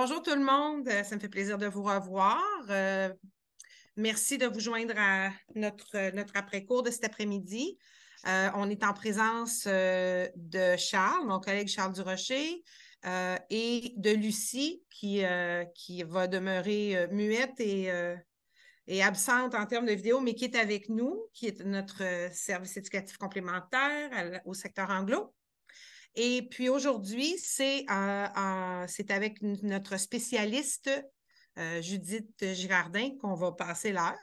Bonjour tout le monde, euh, ça me fait plaisir de vous revoir. Euh, merci de vous joindre à notre, euh, notre après-cours de cet après-midi. on est en présence de Charles, mon collègue Charles Durocher, et de Lucie, qui, qui va demeurer muette et, absente en termes de vidéo, mais qui est avec nous, qui est notre service éducatif complémentaire au secteur anglo. Et puis aujourd'hui, c'est euh, avec notre spécialiste euh, Judith Girardin qu'on va passer l'heure.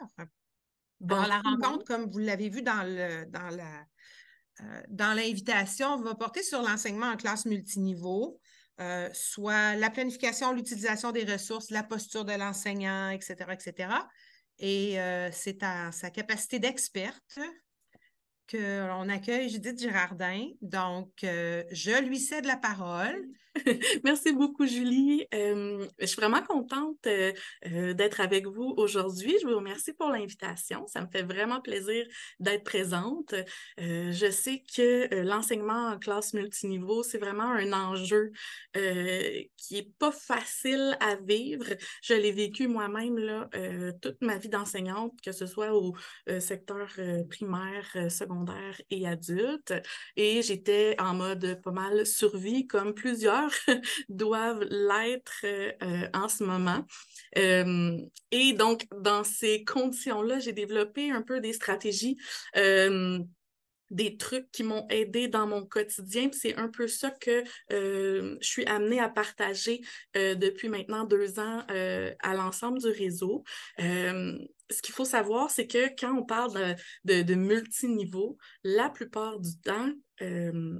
Dans la rencontre, comme vous l'avez vu dans l'invitation, euh, dans l'invitation, va porter sur l'enseignement en classe multiniveau, soit la planification, l'utilisation des ressources, la posture de l'enseignant, etc., etc. Et c'est à sa capacité d'experte qu'on accueille Judith Girardin. Donc, euh, je lui cède la parole. Merci beaucoup, Julie. Euh, je suis vraiment contente euh, d'être avec vous aujourd'hui. Je vous remercie pour l'invitation. Ça me fait vraiment plaisir d'être présente. je sais que l'enseignement en classe multiniveau, c'est vraiment un enjeu qui n'est pas facile à vivre. Je l'ai vécu moi-même là, toute ma vie d'enseignante, que ce soit au secteur primaire, secondaire secondaire et adulte. Et j'étais en mode pas mal survie, comme plusieurs doivent l'être euh, en ce moment. Euh, et donc, dans ces conditions-là, j'ai développé un peu des stratégies. Euh, des trucs qui m'ont aidé dans mon quotidien. C'est un peu ça que je suis amenée à partager depuis maintenant deux ans à l'ensemble du réseau ce qu'il faut savoir, c'est que quand on parle de, de, la plupart du temps, euh,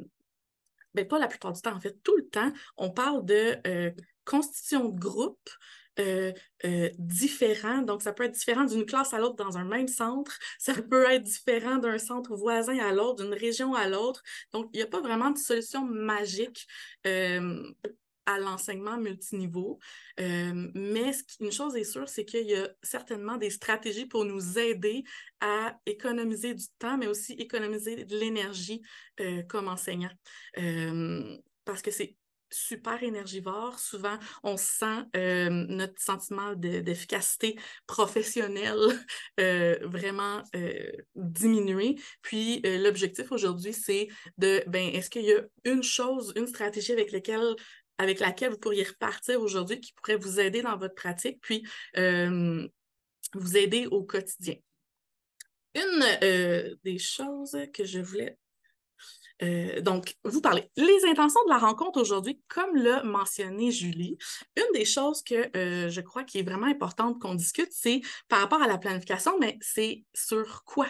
ben, pas la plupart du temps, en fait, tout le temps, on parle de euh, constitution de groupe. Euh, euh, différent. Donc, ça peut être différent d'une classe à l'autre dans un même centre, ça peut être différent d'un centre voisin à l'autre, d'une région à l'autre. Donc, il n'y a pas vraiment de solution magique euh, à l'enseignement multiniveau. Euh, mais ce une chose est sûre, c'est qu'il y a certainement des stratégies pour nous aider à économiser du temps, mais aussi économiser de l'énergie euh, comme enseignant. Euh, parce que c'est super énergivore. Souvent, on sent notre sentiment d'efficacité professionnelle vraiment diminuer. Puis l'objectif aujourd'hui, c'est de, ben, est-ce qu'il y a une chose, une stratégie avec laquelle avec laquelle vous pourriez repartir aujourd'hui qui pourrait vous aider dans votre pratique, puis vous aider au quotidien. Une euh, des choses que je voulais euh, donc, vous parler, Les intentions de la rencontre aujourd'hui, comme l'a mentionné Julie, une des choses que euh, je crois qui est vraiment importante qu'on discute, c'est par rapport à la planification, mais c'est sur quoi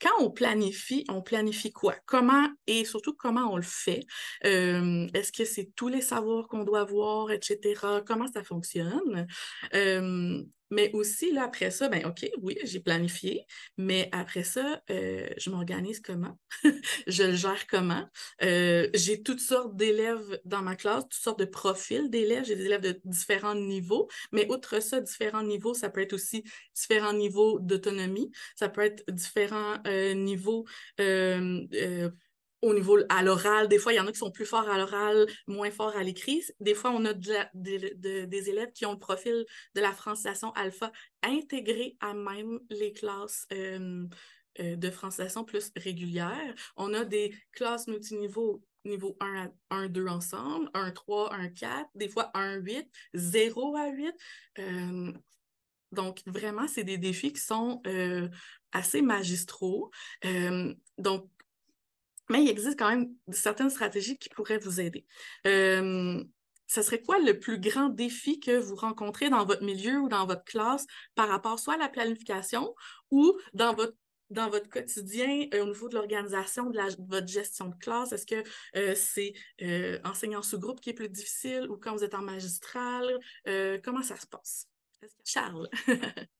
quand on planifie, on planifie quoi? Comment et surtout comment on le fait? Euh, est-ce que c'est tous les savoirs qu'on doit avoir, etc.? Comment ça fonctionne? Euh, mais aussi, là, après ça, ben OK, oui, j'ai planifié, mais après ça, euh, je m'organise comment? je le gère comment? Euh, j'ai toutes sortes d'élèves dans ma classe, toutes sortes de profils d'élèves. J'ai des élèves de différents niveaux, mais outre ça, différents niveaux, ça peut être aussi différents niveaux d'autonomie, ça peut être différents euh, niveaux au niveau à l'oral. Des fois, il y en a qui sont plus forts à l'oral, moins forts à l'écrit. Des fois, on a des élèves qui ont le profil de la francisation alpha intégré à même les classes euh, euh, de francisation plus régulières. On a des classes multiniveaux niveau 1 à 1, 2 ensemble, 1, 3, 1, 4, des fois 1, 8, 0 à 8. Euh, donc, vraiment, c'est des défis qui sont assez magistraux. donc, mais il existe quand même certaines stratégies qui pourraient vous aider. ce euh, serait quoi le plus grand défi que vous rencontrez dans votre milieu ou dans votre classe par rapport soit à la planification ou dans votre dans votre quotidien euh, au niveau de l'organisation, de, votre gestion de classe? Est-ce que euh, c'est enseignant sous groupe qui est plus difficile ou quand vous êtes en magistral? comment ça se passe? Charles?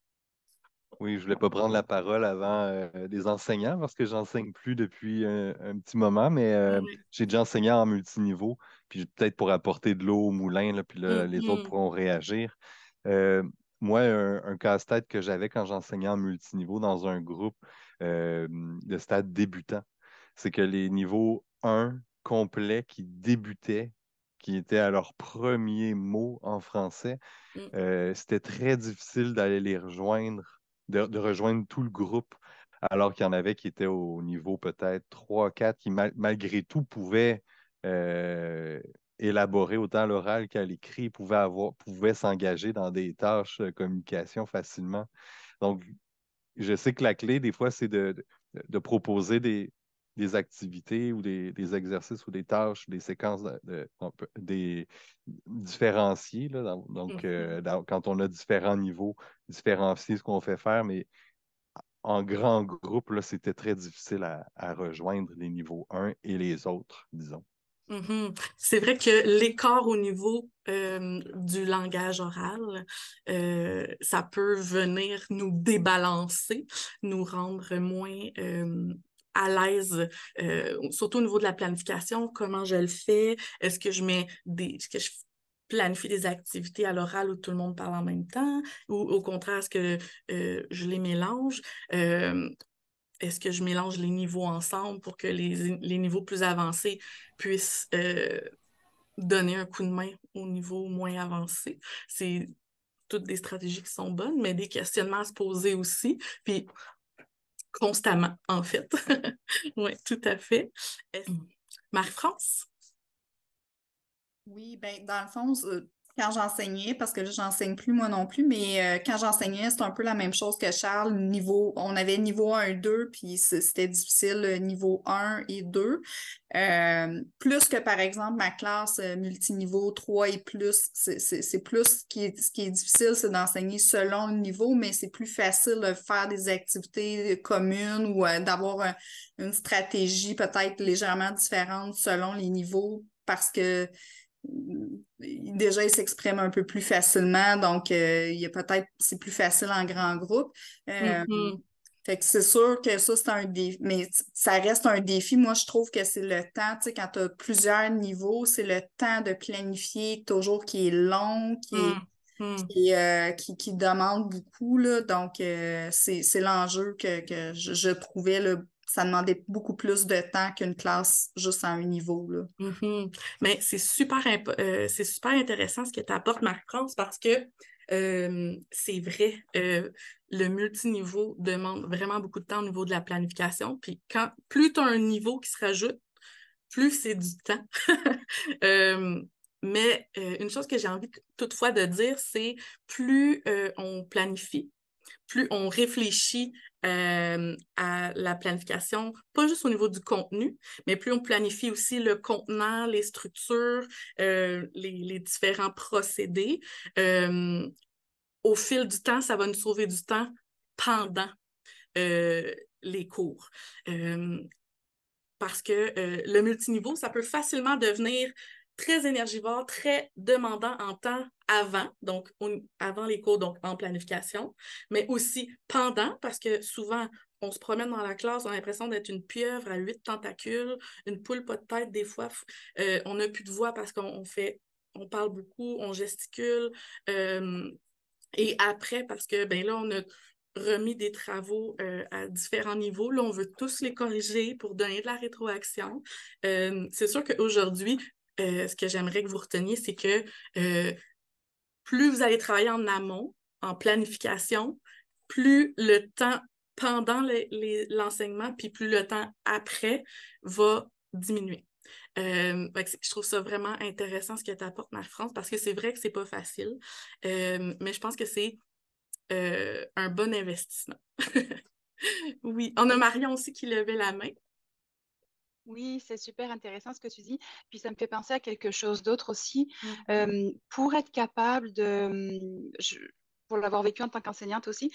Oui, je ne voulais pas prendre la parole avant euh, des enseignants parce que j'enseigne plus depuis un, petit moment, mais euh, j'ai déjà enseigné en multiniveau, puis peut-être pour apporter de l'eau au moulin, puis les autres pourront réagir. Euh, moi, un, casse-tête que j'avais quand j'enseignais en multiniveau dans un groupe de stade débutant, c'est que les niveaux 1 complets qui débutaient qui étaient à leur premier mot en français. Mm. c'était très difficile d'aller les rejoindre de, rejoindre tout le groupe, alors qu'il y en avait qui étaient au niveau peut-être 3, 4, qui malgré tout pouvaient euh, élaborer autant l'oral qu'à l'écrit, pouvaient, avoir, pouvaient s'engager dans des tâches de communication facilement. Donc, je sais que la clé, des fois, c'est de proposer des, des activités ou des, exercices ou des tâches, des séquences des différenciées. donc, mm-hmm. euh, quand on a différents niveaux, différencier ce qu'on fait faire, mais en grand groupe, c'était très difficile à, rejoindre les niveaux 1 et les autres, disons. Mm-hmm. C'est vrai que l'écart au niveau euh, du langage oral, euh, ça peut venir nous débalancer, nous rendre moins à l'aise, euh, surtout au niveau de la planification, comment je le fais, est-ce que je mets des. Est-ce que je planifie des activités à l'oral où tout le monde parle en même temps, ou au contraire, est-ce que euh, je les mélange? Euh, est-ce que je mélange les niveaux ensemble pour que les, les niveaux plus avancés puissent donner un coup de main au niveau moins avancé? C'est toutes des stratégies qui sont bonnes, mais des questionnements à se poser aussi. Puis constamment, en fait. oui, tout à fait. Mmh. Marie-France? Oui, ben dans le fond, quand j'enseignais, parce que là j'enseigne plus moi non plus, mais euh, quand j'enseignais, c'était un peu la même chose que Charles. Niveau, on avait niveau 1, 2, puis c'était difficile euh, niveau 1 et 2. Euh, plus que par exemple ma classe multiniveau 3 et plus, c'est plus ce qui est, difficile, c'est d'enseigner selon le niveau, mais c'est plus facile de faire des activités communes ou d'avoir une stratégie peut-être légèrement différente selon les niveaux parce que déjà, il s'exprime un peu plus facilement. Donc, euh, il y a peut-être, c'est plus facile en grand groupe. Euh, mm-hmm. c'est sûr que ça, c'est un défi, mais ça reste un défi. Moi, je trouve que c'est le temps, tu sais, quand tu as plusieurs niveaux, c'est le temps de planifier toujours qui est long, qui, est, mm-hmm. euh, qui, demande beaucoup. Donc, c'est l'enjeu que, je, je trouvais le ça demandait beaucoup plus de temps qu'une classe juste à un niveau. Mm-hmm. Mais c'est super, euh, super intéressant ce que tu apportes, Marc-France, parce que euh, c'est vrai, euh, le multiniveau demande vraiment beaucoup de temps au niveau de la planification. Puis quand plus tu as un niveau qui se rajoute, plus c'est du temps. mais une chose que j'ai envie toutefois de dire, c'est plus on planifie, plus on réfléchit euh, à la planification, pas juste au niveau du contenu, mais plus on planifie aussi le contenant, les structures, euh, les, différents procédés. Euh, au fil du temps, ça va nous sauver du temps pendant les cours. parce que le multiniveau, ça peut facilement devenir très énergivore, très demandant en temps avant, donc avant les cours, donc en planification, mais aussi pendant, parce que souvent, on se promène dans la classe, on a l'impression d'être une pieuvre à huit tentacules, une poule pas de tête des fois. Euh, on n'a plus de voix parce qu'on fait, on parle beaucoup, on gesticule. Euh, et après, parce que ben là, on a remis des travaux euh, à différents niveaux. Là, on veut tous les corriger pour donner de la rétroaction. c'est sûr qu'aujourd'hui, euh, ce que j'aimerais que vous reteniez, c'est que euh, plus vous allez travailler en amont, en planification, plus le temps pendant l'enseignement, puis plus le temps après va diminuer. Euh, je trouve ça vraiment intéressant ce que tu apportes, Marie-France, parce que c'est vrai que c'est pas facile, mais je pense que c'est un bon investissement. oui, on a Marion aussi qui levait la main. Oui, c'est super intéressant ce que tu dis. Puis ça me fait penser à quelque chose d'autre aussi. Mmh. pour être capable de, mmh, pour l'avoir vécu en tant qu'enseignante aussi,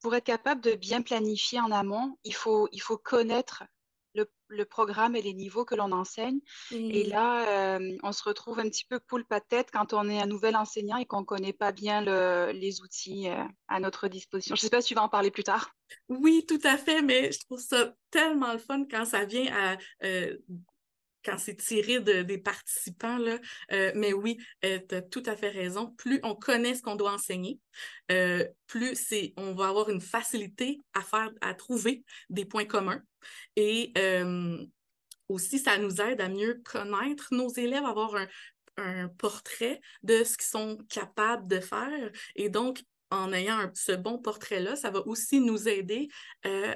pour être capable de bien planifier en amont, il faut, il faut connaître le, programme et les niveaux que l'on enseigne. Et là, euh, on se retrouve un petit peu poule à tête quand on est un nouvel enseignant et qu'on ne connaît pas bien les outils euh, à notre disposition. Je ne sais pas si tu vas en parler plus tard. Oui, tout à fait, mais je trouve ça tellement le fun quand ça vient à euh, quand c'est tiré des participants. Là. Euh, mais oui, euh, tu as tout à fait raison. Plus on connaît ce qu'on doit enseigner, euh, plus c'est, on va avoir une facilité à faire, à trouver des points communs. Et aussi, ça nous aide à mieux connaître nos élèves, avoir un, portrait de ce qu'ils sont capables de faire. Et donc, en ayant ce bon portrait-là, ça va aussi nous aider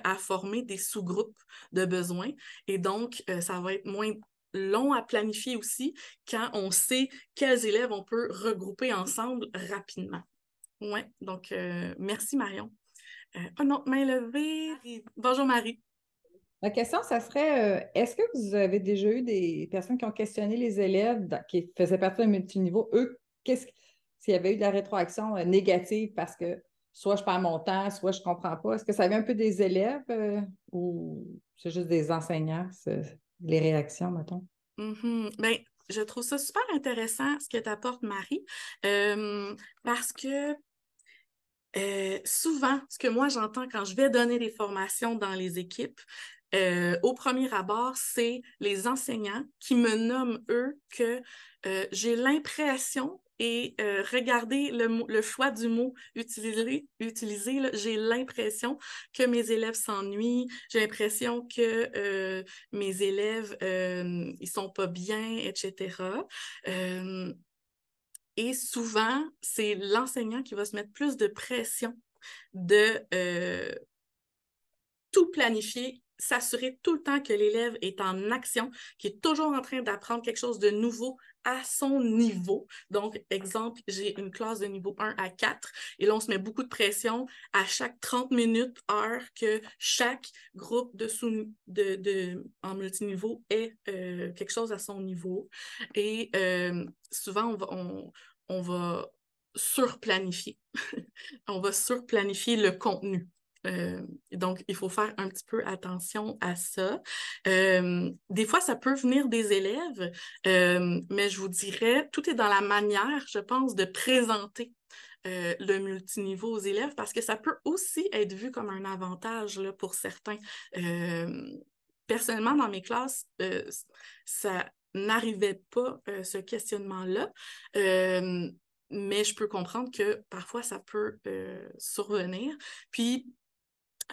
à former des sous-groupes de besoins. Et donc, ça va être moins long à planifier aussi quand on sait quels élèves on peut regrouper ensemble rapidement. Oui, donc euh, merci Marion. Euh, oh non, main levée. Bonjour Marie. Ma question, ça serait, euh, est-ce que vous avez déjà eu des personnes qui ont questionné les élèves qui faisaient partie d'un multiniveau, eux, qu'est-ce s'il y avait eu de la rétroaction négative parce que soit je perds mon temps, soit je ne comprends pas. Est-ce que ça vient un peu des élèves ou c'est juste des enseignants? les réactions, mettons? Mm-hmm. Ben, je trouve ça super intéressant ce que apportes Marie, euh, parce que euh, souvent, ce que moi j'entends quand je vais donner des formations dans les équipes, euh, au premier abord, c'est les enseignants qui me nomment eux que j'ai l'impression et euh, regardez le, choix du mot utilisé. j'ai l'impression que mes élèves s'ennuient, j'ai l'impression que euh, mes élèves, euh, ils sont pas bien, etc. et souvent, c'est l'enseignant qui va se mettre plus de pression de tout planifier s'assurer tout le temps que l'élève est en action, qu'il est toujours en train d'apprendre quelque chose de nouveau à son niveau. Donc, exemple, j'ai une classe de niveau 1 à 4 et là, on se met beaucoup de pression à chaque 30 minutes, heure que chaque groupe de de, en multiniveau ait euh, quelque chose à son niveau. Et euh, souvent, on on va surplanifier. on va surplanifier le contenu. Euh, donc, il faut faire un petit peu attention à ça. Euh, des fois, ça peut venir des élèves, euh, mais je vous dirais, tout est dans la manière, je pense, de présenter le multiniveau aux élèves parce que ça peut aussi être vu comme un avantage là, pour certains. personnellement, dans mes classes, ça n'arrivait pas ce questionnement-là. mais je peux comprendre que parfois ça peut survenir. Puis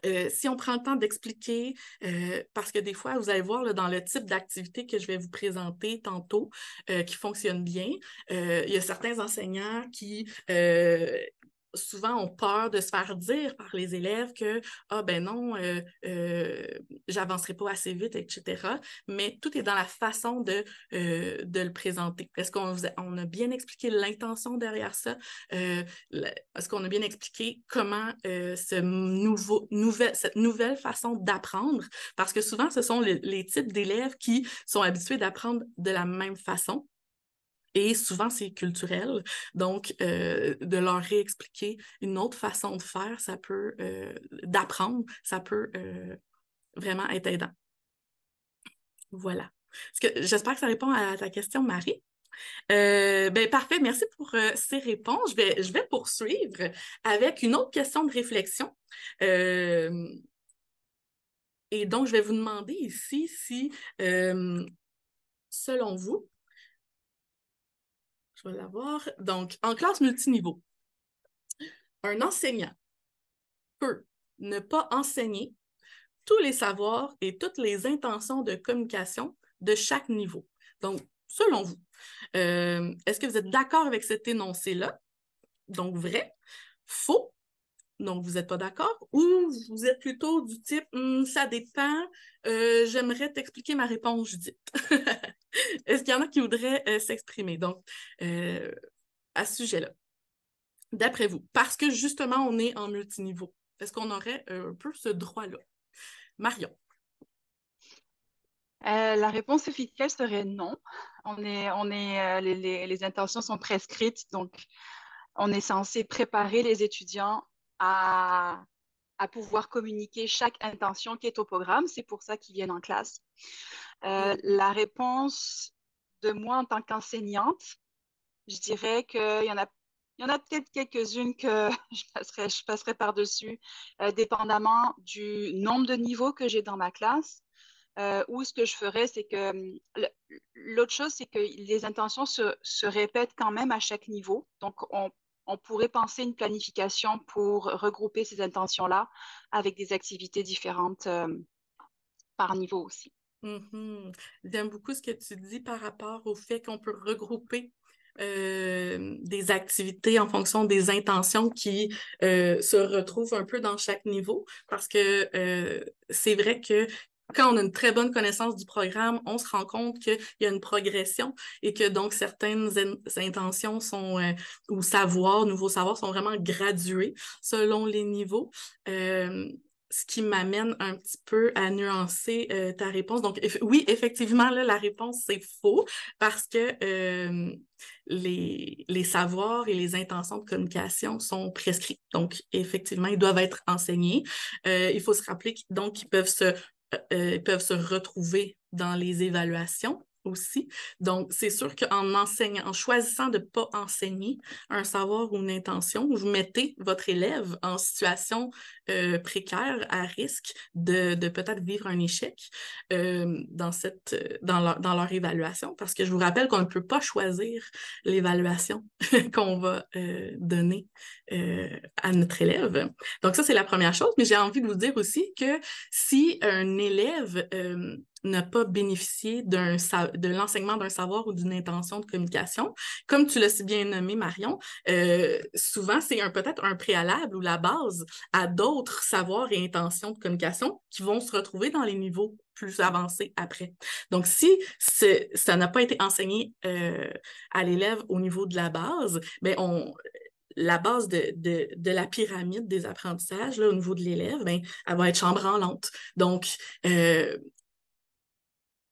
euh, si on prend le temps d'expliquer, euh, parce que des fois, vous allez voir dans le type d'activité que je vais vous présenter tantôt, euh, qui fonctionne bien, il y a certains enseignants qui souvent ont peur de se faire dire par les élèves que ah ben non euh, euh, j'avancerai pas assez vite etc mais tout est dans la façon de euh, le présenter est-ce qu'on on a bien expliqué l'intention derrière ça euh, est-ce qu'on a bien expliqué comment ce nouveau cette nouvelle façon d'apprendre parce que souvent ce sont les types d'élèves qui sont habitués d'apprendre de la même façon et souvent, c'est culturel. Donc, euh, de leur réexpliquer une autre façon de faire, ça peut, euh, d'apprendre, ça peut euh, vraiment être aidant. Voilà. J'espère que ça répond à ta question, Marie. ben parfait, merci pour ces réponses. Je vais, je vais, poursuivre avec une autre question de réflexion. et donc, je vais vous demander ici si, selon vous, l'avoir. Donc, en classe multiniveau, un enseignant peut ne pas enseigner tous les savoirs et toutes les intentions de communication de chaque niveau. Donc, selon vous, euh, est-ce que vous êtes d'accord avec cet énoncé-là? Donc, vrai, faux donc vous n'êtes pas d'accord, ou vous êtes plutôt du type hum, ça dépend, euh, j'aimerais t'expliquer ma réponse, Judith. Est-ce qu'il y en a qui voudraient euh, s'exprimer? Donc, euh, à ce sujet-là, d'après vous, parce que justement, on est en multiniveau, est-ce qu'on aurait un peu ce droit-là? Marion. la réponse officielle serait non. On est, on est, les intentions sont prescrites, donc on est censé préparer les étudiants à, pouvoir communiquer chaque intention qui est au programme. C'est pour ça qu'ils viennent en classe. Euh, mm. la réponse de moi en tant qu'enseignante, je dirais qu'il y en a il y en a peut-être quelques-unes que je passerai, je passerai par-dessus, euh, dépendamment du nombre de niveaux que j'ai dans ma classe. Euh, ou ce que je ferais, c'est que hum, l'autre chose, c'est que les intentions se, se, répètent quand même à chaque niveau. Donc, on on pourrait penser une planification pour regrouper ces intentions-là avec des activités différentes euh, par niveau aussi. Mm-hmm. J'aime beaucoup ce que tu dis par rapport au fait qu'on peut regrouper euh, des activités en fonction des intentions qui euh, se retrouvent un peu dans chaque niveau parce que c'est vrai que quand on a une très bonne connaissance du programme, on se rend compte qu'il y a une progression et que donc certaines intentions sont euh, ou savoirs, nouveaux savoirs sont vraiment gradués selon les niveaux. Euh, ce qui m'amène un petit peu à nuancer euh, ta réponse. Donc, oui, effectivement, là, la réponse, c'est faux parce que les, savoirs et les intentions de communication sont prescrits. Donc, effectivement, ils doivent être enseignés. il faut se rappeler donc qu'ils peuvent se euh, euh, peuvent se retrouver dans les évaluations aussi. Donc, c'est sûr qu'en en choisissant de ne pas enseigner un savoir ou une intention, vous mettez votre élève en situation euh, précaire, à risque de, peut-être vivre un échec euh, dans, cette, dans, leur, évaluation, parce que je vous rappelle qu'on ne peut pas choisir l'évaluation qu'on va euh, donner à notre élève. Donc, ça, c'est la première chose, mais j'ai envie de vous dire aussi que si un élève n'a pas bénéficié de l'enseignement d'un savoir ou d'une intention de communication. Comme tu l'as si bien nommé, Marion, euh, souvent c'est peut-être un préalable ou la base à d'autres savoirs et intentions de communication qui vont se retrouver dans les niveaux plus avancés après. Donc, si ça n'a pas été enseigné euh, à l'élève au niveau de la base, bien, on, la base de, la pyramide des apprentissages là, au niveau de l'élève, ben, elle va être lente. Donc, euh,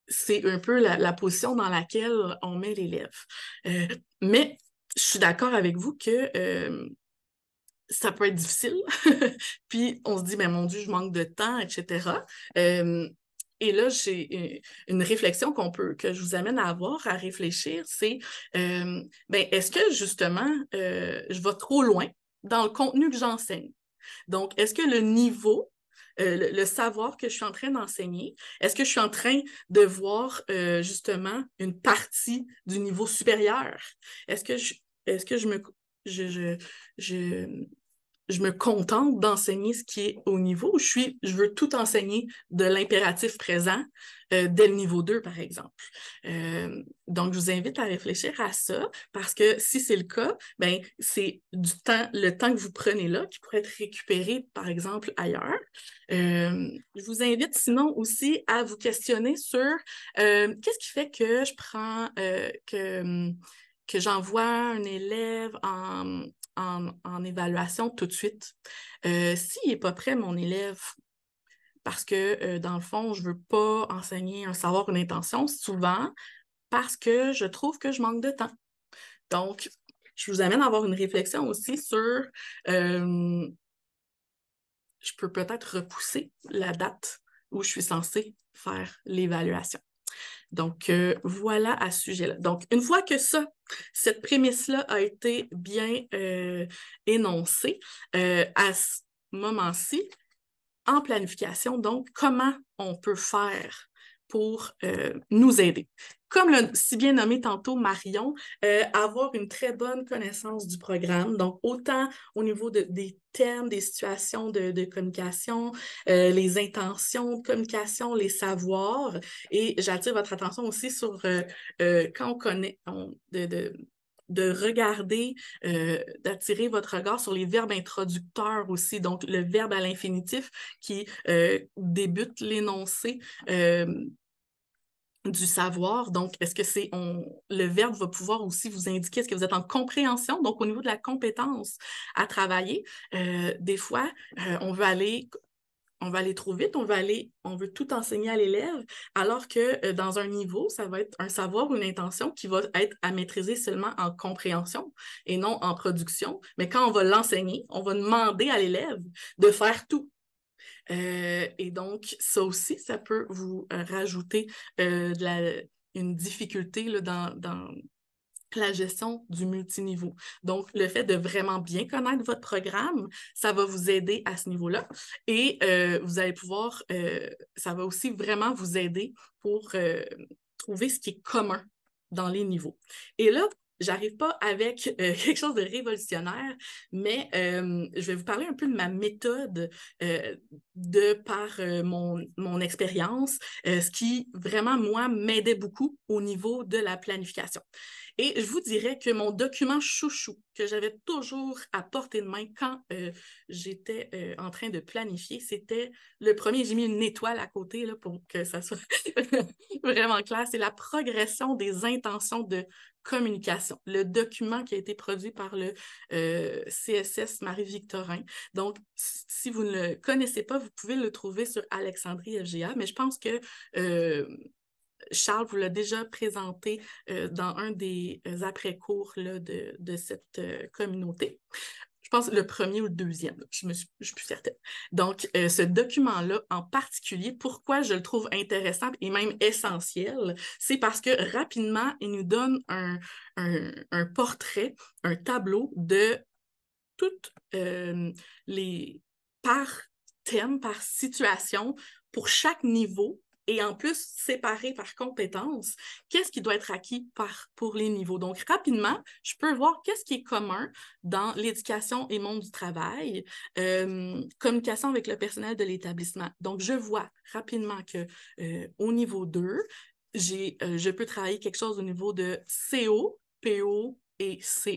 c'est un peu la, position dans laquelle on met l'élève. Euh, mais je suis d'accord avec vous que euh, ça peut être difficile. Puis on se dit, mais ben, mon Dieu, je manque de temps, etc. Euh, et là, j'ai une réflexion qu'on peut, que je vous amène à avoir, à réfléchir, c'est ben, est-ce que justement je vais trop loin dans le contenu que j'enseigne? Donc, est-ce que le niveau euh, le, savoir que je suis en train d'enseigner? Est-ce que je suis en train de voir euh, justement une partie du niveau supérieur? Est-ce que je, est-ce que je me je, je, je me contente d'enseigner ce qui est au niveau. Je, suis, je veux tout enseigner de l'impératif présent euh, dès le niveau 2, par exemple. Euh, donc, je vous invite à réfléchir à ça parce que si c'est le cas, ben, c'est du temps, le temps que vous prenez là qui pourrait être récupéré, par exemple, ailleurs. Euh, je vous invite sinon aussi à vous questionner sur qu'est-ce qui fait que je prends que que j'envoie un élève en, en, évaluation tout de suite. Euh, s'il n'est pas prêt, mon élève, parce que euh, dans le fond, je ne veux pas enseigner un savoir, une intention, souvent parce que je trouve que je manque de temps. Donc, je vous amène à avoir une réflexion aussi sur euh, je peux peut-être repousser la date où je suis censée faire l'évaluation. Donc, euh, voilà à ce sujet-là. Donc, une fois que ça, cette prémisse-là a été bien euh, énoncée, euh, à ce moment-ci, en planification, donc, comment on peut faire pour nous aider comme le si bien nommé tantôt Marion, euh, avoir une très bonne connaissance du programme, donc autant au niveau des thèmes, des situations de, communication, euh, les intentions de communication, les savoirs. Et j'attire votre attention aussi sur euh, quand on connaît de, regarder, d'attirer votre regard sur les verbes introducteurs aussi, donc le verbe à l'infinitif qui débute l'énoncé du savoir. Donc, est-ce que c'est on le verbe va pouvoir aussi vous indiquer est-ce que vous êtes en compréhension, donc au niveau de la compétence à travailler. Euh, des fois, euh, on veut aller on va aller trop vite, on veut aller, on veut tout enseigner à l'élève, alors que euh, dans un niveau, ça va être un savoir ou une intention qui va être à maîtriser seulement en compréhension et non en production. Mais quand on va l'enseigner, on va demander à l'élève de faire tout. Euh, et donc, ça aussi, ça peut vous euh, rajouter euh, une difficulté là, dans, la gestion du multiniveau. Donc, le fait de vraiment bien connaître votre programme, ça va vous aider à ce niveau-là et vous allez pouvoir, ça va aussi vraiment vous aider pour trouver ce qui est commun dans les niveaux. Et là, j'arrive pas avec euh, quelque chose de révolutionnaire, mais euh, je vais vous parler un peu de ma méthode euh, de par mon expérience, ce qui vraiment, moi, m'aidait beaucoup au niveau de la planification. Et je vous dirais que mon document chouchou, que j'avais toujours à portée de main quand euh, j'étais euh, en train de planifier, c'était le premier. J'ai mis une étoile à côté là, pour que ça soit vraiment clair. C'est la progression des intentions de communication, le document qui a été produit par le euh, CSS Marie-Victorin. Donc, si vous ne le connaissez pas, vous pouvez le trouver sur Alexandrie FGA, mais je pense que Charles vous l'a déjà présenté euh, dans un des euh, après-cours de, cette euh, communauté. Je pense le premier ou le deuxième, je ne suis, plus certaine. Donc, ce document-là en particulier, pourquoi je le trouve intéressant et même essentiel, c'est parce que rapidement, il nous donne un, un portrait, un tableau de toutes les par thème, par situation, pour chaque niveau et en plus séparé par compétences, qu'est-ce qui doit être acquis par, pour les niveaux. Donc, rapidement, je peux voir qu'est-ce qui est commun dans l'éducation et monde du travail, euh, communication avec le personnel de l'établissement. Donc, je vois rapidement qu'au euh, niveau 2, euh, je peux travailler quelque chose au niveau de CO, PO, et CE.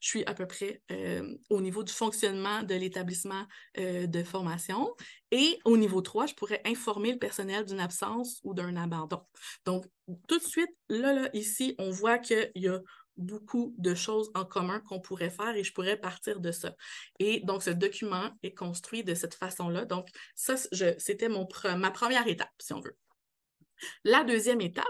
Je suis à peu près euh, au niveau du fonctionnement de l'établissement euh, de formation. Et au niveau 3, je pourrais informer le personnel d'une absence ou d'un abandon. Donc, tout de suite, là, là ici, on voit qu'il y a beaucoup de choses en commun qu'on pourrait faire et je pourrais partir de ça. Et donc, ce document est construit de cette façon-là. Donc, ça, c'était ma première étape, si on veut. La deuxième étape,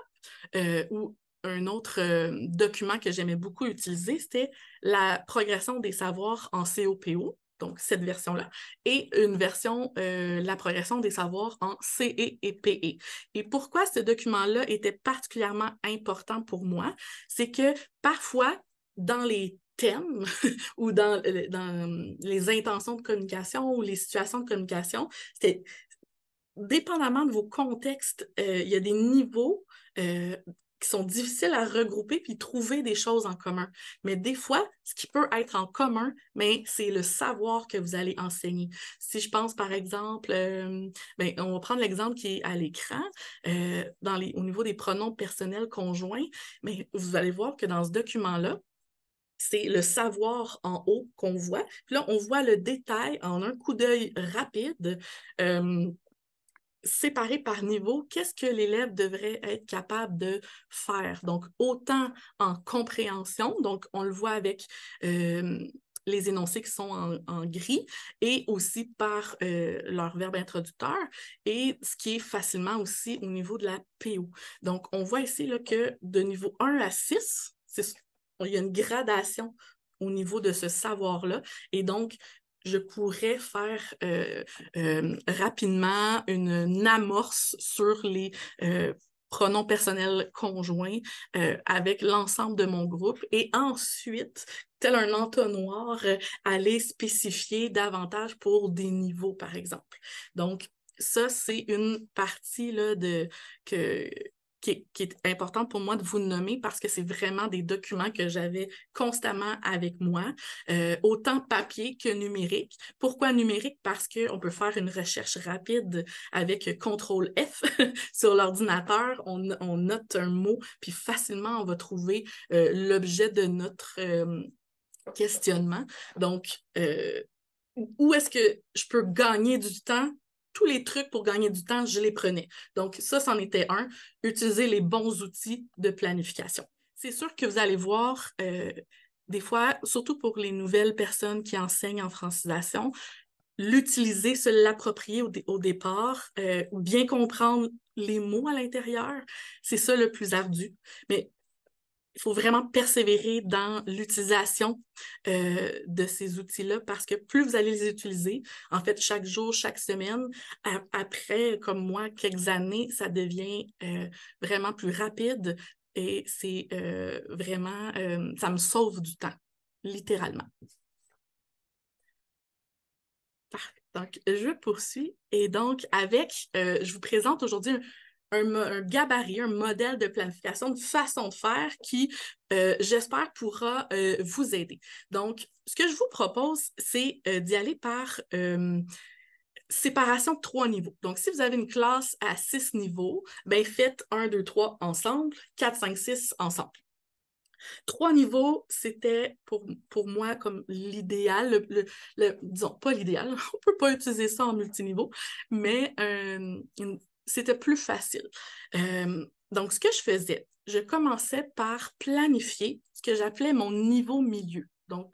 euh, où un autre euh, document que j'aimais beaucoup utiliser, c'était la progression des savoirs en COPO, donc cette version-là, et une version, euh, la progression des savoirs en CE et PE. Et pourquoi ce document-là était particulièrement important pour moi, c'est que parfois, dans les thèmes ou dans, euh, les intentions de communication ou les situations de communication, c'est dépendamment de vos contextes, il y a des niveaux qui sont difficiles à regrouper puis trouver des choses en commun. Mais des fois, ce qui peut être en commun, mais ben, c'est le savoir que vous allez enseigner. Si je pense par exemple, euh, ben, on va prendre l'exemple qui est à l'écran, euh, au niveau des pronoms personnels conjoints, mais ben, vous allez voir que dans ce document-là, c'est le savoir en haut qu'on voit. là, on voit le détail en un coup d'œil rapide. Euh, séparer par niveau qu'est-ce que l'élève devrait être capable de faire. Donc, autant en compréhension, donc on le voit avec les énoncés qui sont en, gris et aussi par leur verbe introducteur et ce qui est facilement aussi au niveau de la PO. Donc, on voit ici là, que de niveau 1 à 6, il y a une gradation au niveau de ce savoir-là. Et donc, je pourrais faire euh, euh, rapidement une, amorce sur les euh, pronoms personnels conjoints avec l'ensemble de mon groupe et ensuite, tel un entonnoir, aller spécifier davantage pour des niveaux, par exemple. Donc, ça, c'est une partie là, de, que, qui, est important pour moi de vous nommer parce que c'est vraiment des documents que j'avais constamment avec moi, euh, autant papier que numérique. Pourquoi numérique? Parce qu'on peut faire une recherche rapide avec CTRL F sur l'ordinateur. On, note un mot, puis facilement, on va trouver euh, l'objet de notre euh, questionnement. Donc, où est-ce que je peux gagner du temps tous les trucs pour gagner du temps, je les prenais. Donc, ça, c'en était un. Utiliser les bons outils de planification. C'est sûr que vous allez voir, euh, des fois, surtout pour les nouvelles personnes qui enseignent en francisation, l'utiliser, se l'approprier au, départ, euh, ou bien comprendre les mots à l'intérieur, c'est ça le plus ardu. Mais il faut vraiment persévérer dans l'utilisation euh, de ces outils-là parce que plus vous allez les utiliser, en fait, chaque jour, chaque semaine, après, comme moi, quelques années, ça devient euh, vraiment plus rapide et c'est euh, vraiment, ça me sauve du temps, littéralement. Parfait. Donc, je poursuis. Et donc, avec, je vous présente aujourd'hui un, gabarit, un modèle de planification, une façon de faire qui, euh, j'espère, pourra euh, vous aider. Donc, ce que je vous propose, c'est euh, d'y aller par séparation de trois niveaux. Donc, si vous avez une classe à six niveaux, ben faites un, deux, trois ensemble, quatre, cinq, six ensemble. Trois niveaux, c'était pour, moi comme l'idéal, le, disons pas l'idéal, on ne peut pas utiliser ça en multiniveau, mais c'était plus facile. Euh, donc, ce que je faisais, je commençais par planifier ce que j'appelais mon niveau milieu. Donc,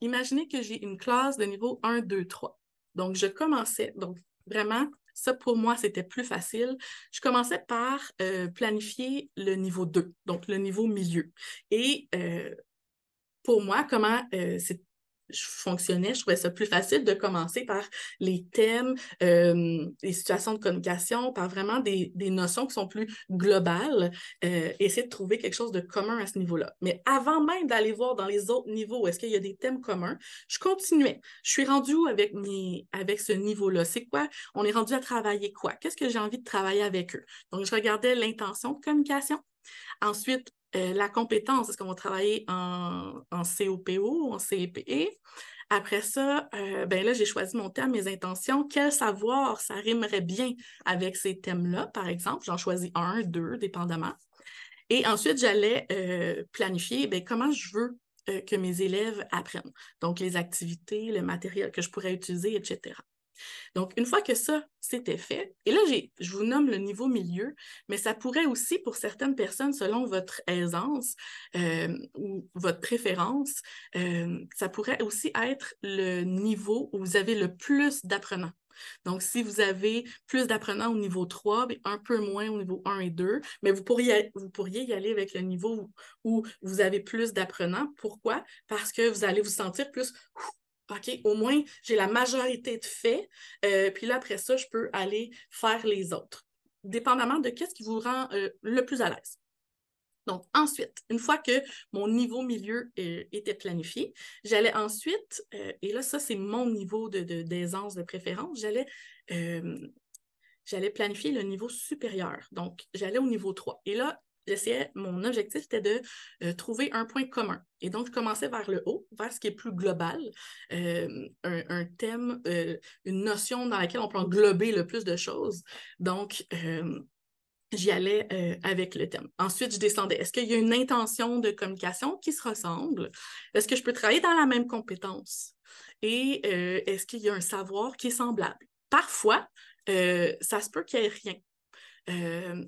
imaginez que j'ai une classe de niveau 1, 2, 3. Donc, je commençais, donc vraiment, ça pour moi, c'était plus facile. Je commençais par euh, planifier le niveau 2, donc le niveau milieu. Et euh, pour moi, comment c'est je fonctionnais, je trouvais ça plus facile de commencer par les thèmes, euh, les situations de communication, par vraiment des, notions qui sont plus globales, euh, essayer de trouver quelque chose de commun à ce niveau-là. Mais avant même d'aller voir dans les autres niveaux, est-ce qu'il y a des thèmes communs, je continuais. Je suis rendue où avec, mes, avec ce niveau-là? C'est quoi? On est rendu à travailler quoi? Qu'est-ce que j'ai envie de travailler avec eux? Donc, je regardais l'intention de communication. Ensuite, euh, la compétence, est-ce qu'on va travailler en, COPO ou en CEPE? Après ça, euh, ben là, j'ai choisi mon thème, mes intentions. Quel savoir ça rimerait bien avec ces thèmes-là, par exemple? J'en choisis un, deux, dépendamment. Et ensuite, j'allais euh, planifier ben, comment je veux que mes élèves apprennent. Donc, les activités, le matériel que je pourrais utiliser, etc. Donc, une fois que ça, c'était fait, et là, je vous nomme le niveau milieu, mais ça pourrait aussi, pour certaines personnes, selon votre aisance euh, ou votre préférence, euh, ça pourrait aussi être le niveau où vous avez le plus d'apprenants. Donc, si vous avez plus d'apprenants au niveau 3, ben, un peu moins au niveau 1 et 2, mais vous pourriez, vous pourriez y aller avec le niveau où vous avez plus d'apprenants. Pourquoi? Parce que vous allez vous sentir plus OK, au moins, j'ai la majorité de faits. Euh, puis là, après ça, je peux aller faire les autres, dépendamment de qu'est-ce qui vous rend euh, le plus à l'aise. Donc, ensuite, une fois que mon niveau milieu euh, était planifié, j'allais ensuite, et là, ça, c'est mon niveau d'aisance de, préférence, j'allais j'allais planifier le niveau supérieur. Donc, j'allais au niveau 3. Et là, j'essayais, mon objectif était de euh, trouver un point commun. Et donc, je commençais vers le haut, vers ce qui est plus global, euh, un, thème, euh, une notion dans laquelle on peut englober le plus de choses. Donc, j'y allais avec le thème. Ensuite, je descendais. Est-ce qu'il y a une intention de communication qui se ressemble? Est-ce que je peux travailler dans la même compétence? Et est-ce qu'il y a un savoir qui est semblable? Parfois, ça se peut qu'il n'y ait rien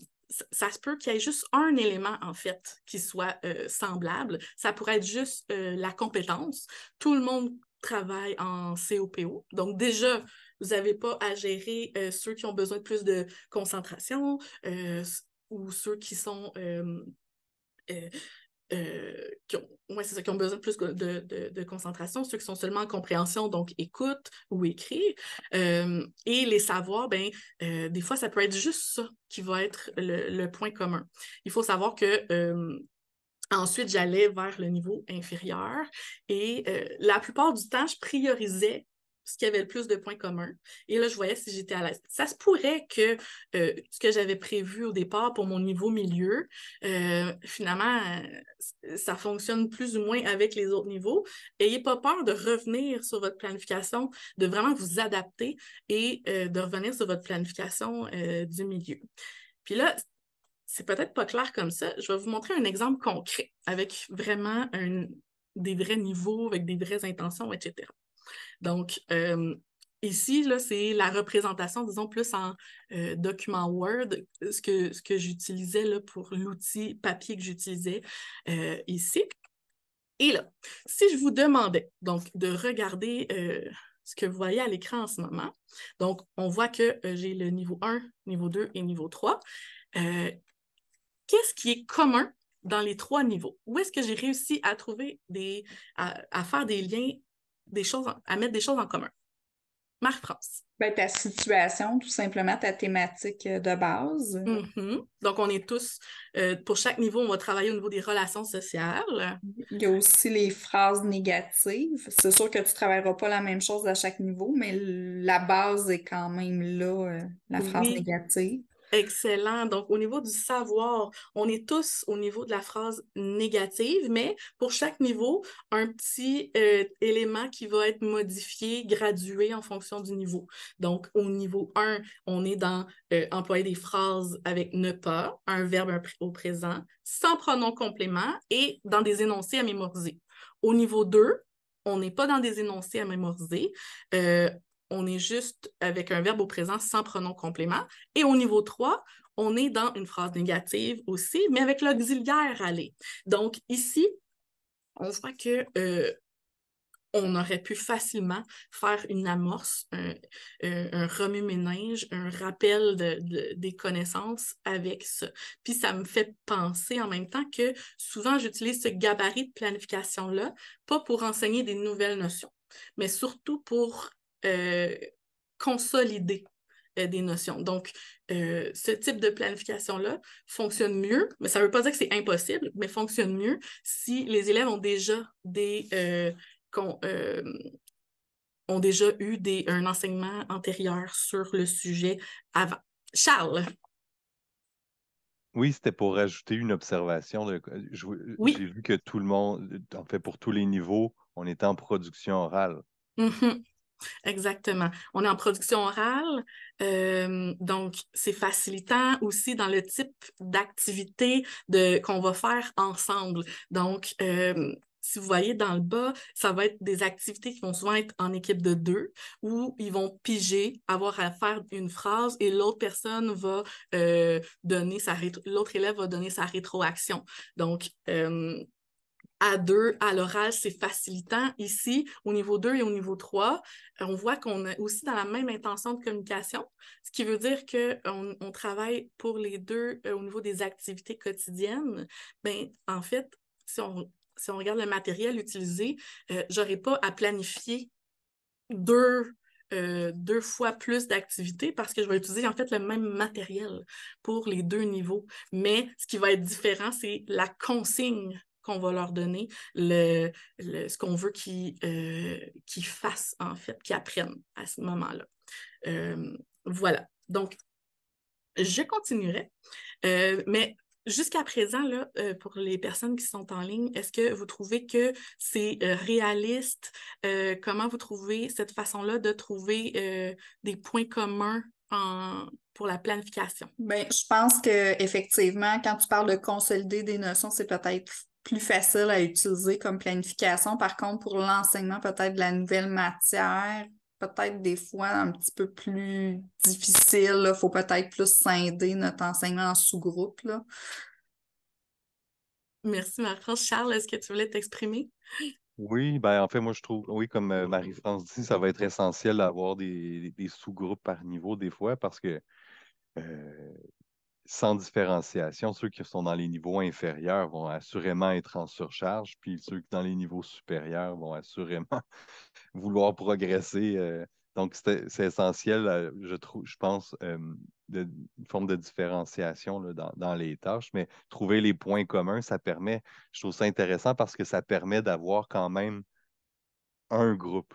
ça, se peut qu'il y ait juste un élément, en fait, qui soit euh, semblable. Ça pourrait être juste euh, la compétence. Tout le monde travaille en COPO. Donc, déjà, vous n'avez pas à gérer euh, ceux qui ont besoin de plus de concentration ou ceux qui sont euh, qui ont, ouais, qui ont besoin de plus de, de, de, concentration, ceux qui sont seulement en compréhension, donc écoute ou écrit. Euh, et les savoirs, ben, euh, des fois, ça peut être juste ça qui va être le, le point commun. Il faut savoir que ensuite, j'allais vers le niveau inférieur et la plupart du temps, je priorisais ce qui avait le plus de points communs. Et là, je voyais si j'étais à l'aise. Ça se pourrait que euh, ce que j'avais prévu au départ pour mon niveau milieu, euh, finalement, euh, ça fonctionne plus ou moins avec les autres niveaux. Ayez pas peur de revenir sur votre planification, de vraiment vous adapter et de revenir sur votre planification du milieu. Puis là, c'est peut-être pas clair comme ça. Je vais vous montrer un exemple concret avec vraiment des vrais niveaux, avec des vraies intentions, etc. Donc, euh, Ici, là, c'est la représentation, disons, plus en euh, document Word, ce que, ce que j'utilisais là, pour l'outil papier que j'utilisais euh, ici. Et là, si je vous demandais donc de regarder ce que vous voyez à l'écran en ce moment, donc on voit que j'ai le niveau 1, niveau 2 et niveau 3. Qu'est-ce qui est commun dans les trois niveaux? Où est-ce que j'ai réussi à trouver des, à faire des liens des choses, à mettre des choses en commun. Marc-France. Ben, ta situation, tout simplement, ta thématique euh, de base. Mm-hmm. Donc, on est tous, euh, pour chaque niveau, on va travailler au niveau des relations sociales. Il y a aussi les phrases négatives. C'est sûr que tu ne travailleras pas la même chose à chaque niveau, mais la base est quand même là, euh, la phrase négative. Excellent. Donc, au niveau du savoir, on est tous au niveau de la phrase négative, mais pour chaque niveau, un petit euh, élément qui va être modifié, gradué en fonction du niveau. Donc, au niveau 1, on est dans euh, employer des phrases avec ne pas, un verbe au présent, sans pronom complément et dans des énoncés à mémoriser. Au niveau 2, on n'est pas dans des énoncés à mémoriser. Euh, on est juste avec un verbe au présent sans pronom complément. Et au niveau 3, on est dans une phrase négative aussi, mais avec l'auxiliaire aller. Donc ici, on voit que euh, on aurait pu facilement faire une amorce, un, euh, remue-ménage, un rappel des connaissances avec ça. Puis ça me fait penser en même temps que souvent j'utilise ce gabarit de planification-là, pas pour enseigner des nouvelles notions, mais surtout pour euh, consolider euh, des notions. Donc, euh, ce type de planification-là fonctionne mieux, mais ça ne veut pas dire que c'est impossible, mais fonctionne mieux si les élèves ont déjà des ont déjà eu des, un enseignement antérieur sur le sujet avant. Charles. Oui, c'était pour rajouter une observation. J'ai vu que tout le monde, en fait, pour tous les niveaux, on est en production orale. Mm-hmm. Exactement. On est en production orale, euh, donc c'est facilitant aussi dans le type d'activité qu'on va faire ensemble. Donc, euh, si vous voyez dans le bas, ça va être des activités qui vont souvent être en équipe de deux, où ils vont piger, avoir à faire une phrase et l'autre personne va euh, donner sa l'autre élève va donner sa rétroaction. Donc, à deux, à l'oral, c'est facilitant. Ici, au niveau 2 et au niveau 3, on voit qu'on est aussi dans la même intention de communication, ce qui veut dire qu'on on travaille pour les deux euh, au niveau des activités quotidiennes. Ben, en fait, si on, si on regarde le matériel utilisé, euh, je n'aurai pas à planifier deux, euh, deux fois plus d'activités parce que je vais utiliser en fait le même matériel pour les deux niveaux. Mais ce qui va être différent, c'est la consigne qu'on va leur donner, le, ce qu'on veut euh, qu'ils fassent, en fait, qu'ils apprennent à ce moment-là. Euh, voilà. Donc, je continuerai. Euh, mais jusqu'à présent, là, pour les personnes qui sont en ligne, est-ce que vous trouvez que c'est réaliste? comment vous trouvez cette façon-là de trouver des points communs en, pour la planification? Bien, je pense que effectivement, quand tu parles de consolider des notions, c'est peut-être plus facile à utiliser comme planification. Par contre, pour l'enseignement, peut-être de la nouvelle matière, peut-être des fois un petit peu plus difficile. Il faut peut-être plus scinder notre enseignement en sous-groupe. Merci, Marie-France. Charles, est-ce que tu voulais t'exprimer? Oui, ben en fait, moi je trouve, oui, comme euh, Marie-France dit, ça va être essentiel d'avoir des, sous-groupes par niveau des fois parce que euh, sans différenciation, ceux qui sont dans les niveaux inférieurs vont assurément être en surcharge, puis ceux qui sont dans les niveaux supérieurs vont assurément vouloir progresser. Euh. donc, c'est essentiel, euh, je trouve, je pense, de, une forme de différenciation dans, les tâches, mais trouver les points communs, ça permet, je trouve ça intéressant parce que ça permet d'avoir quand même un groupe.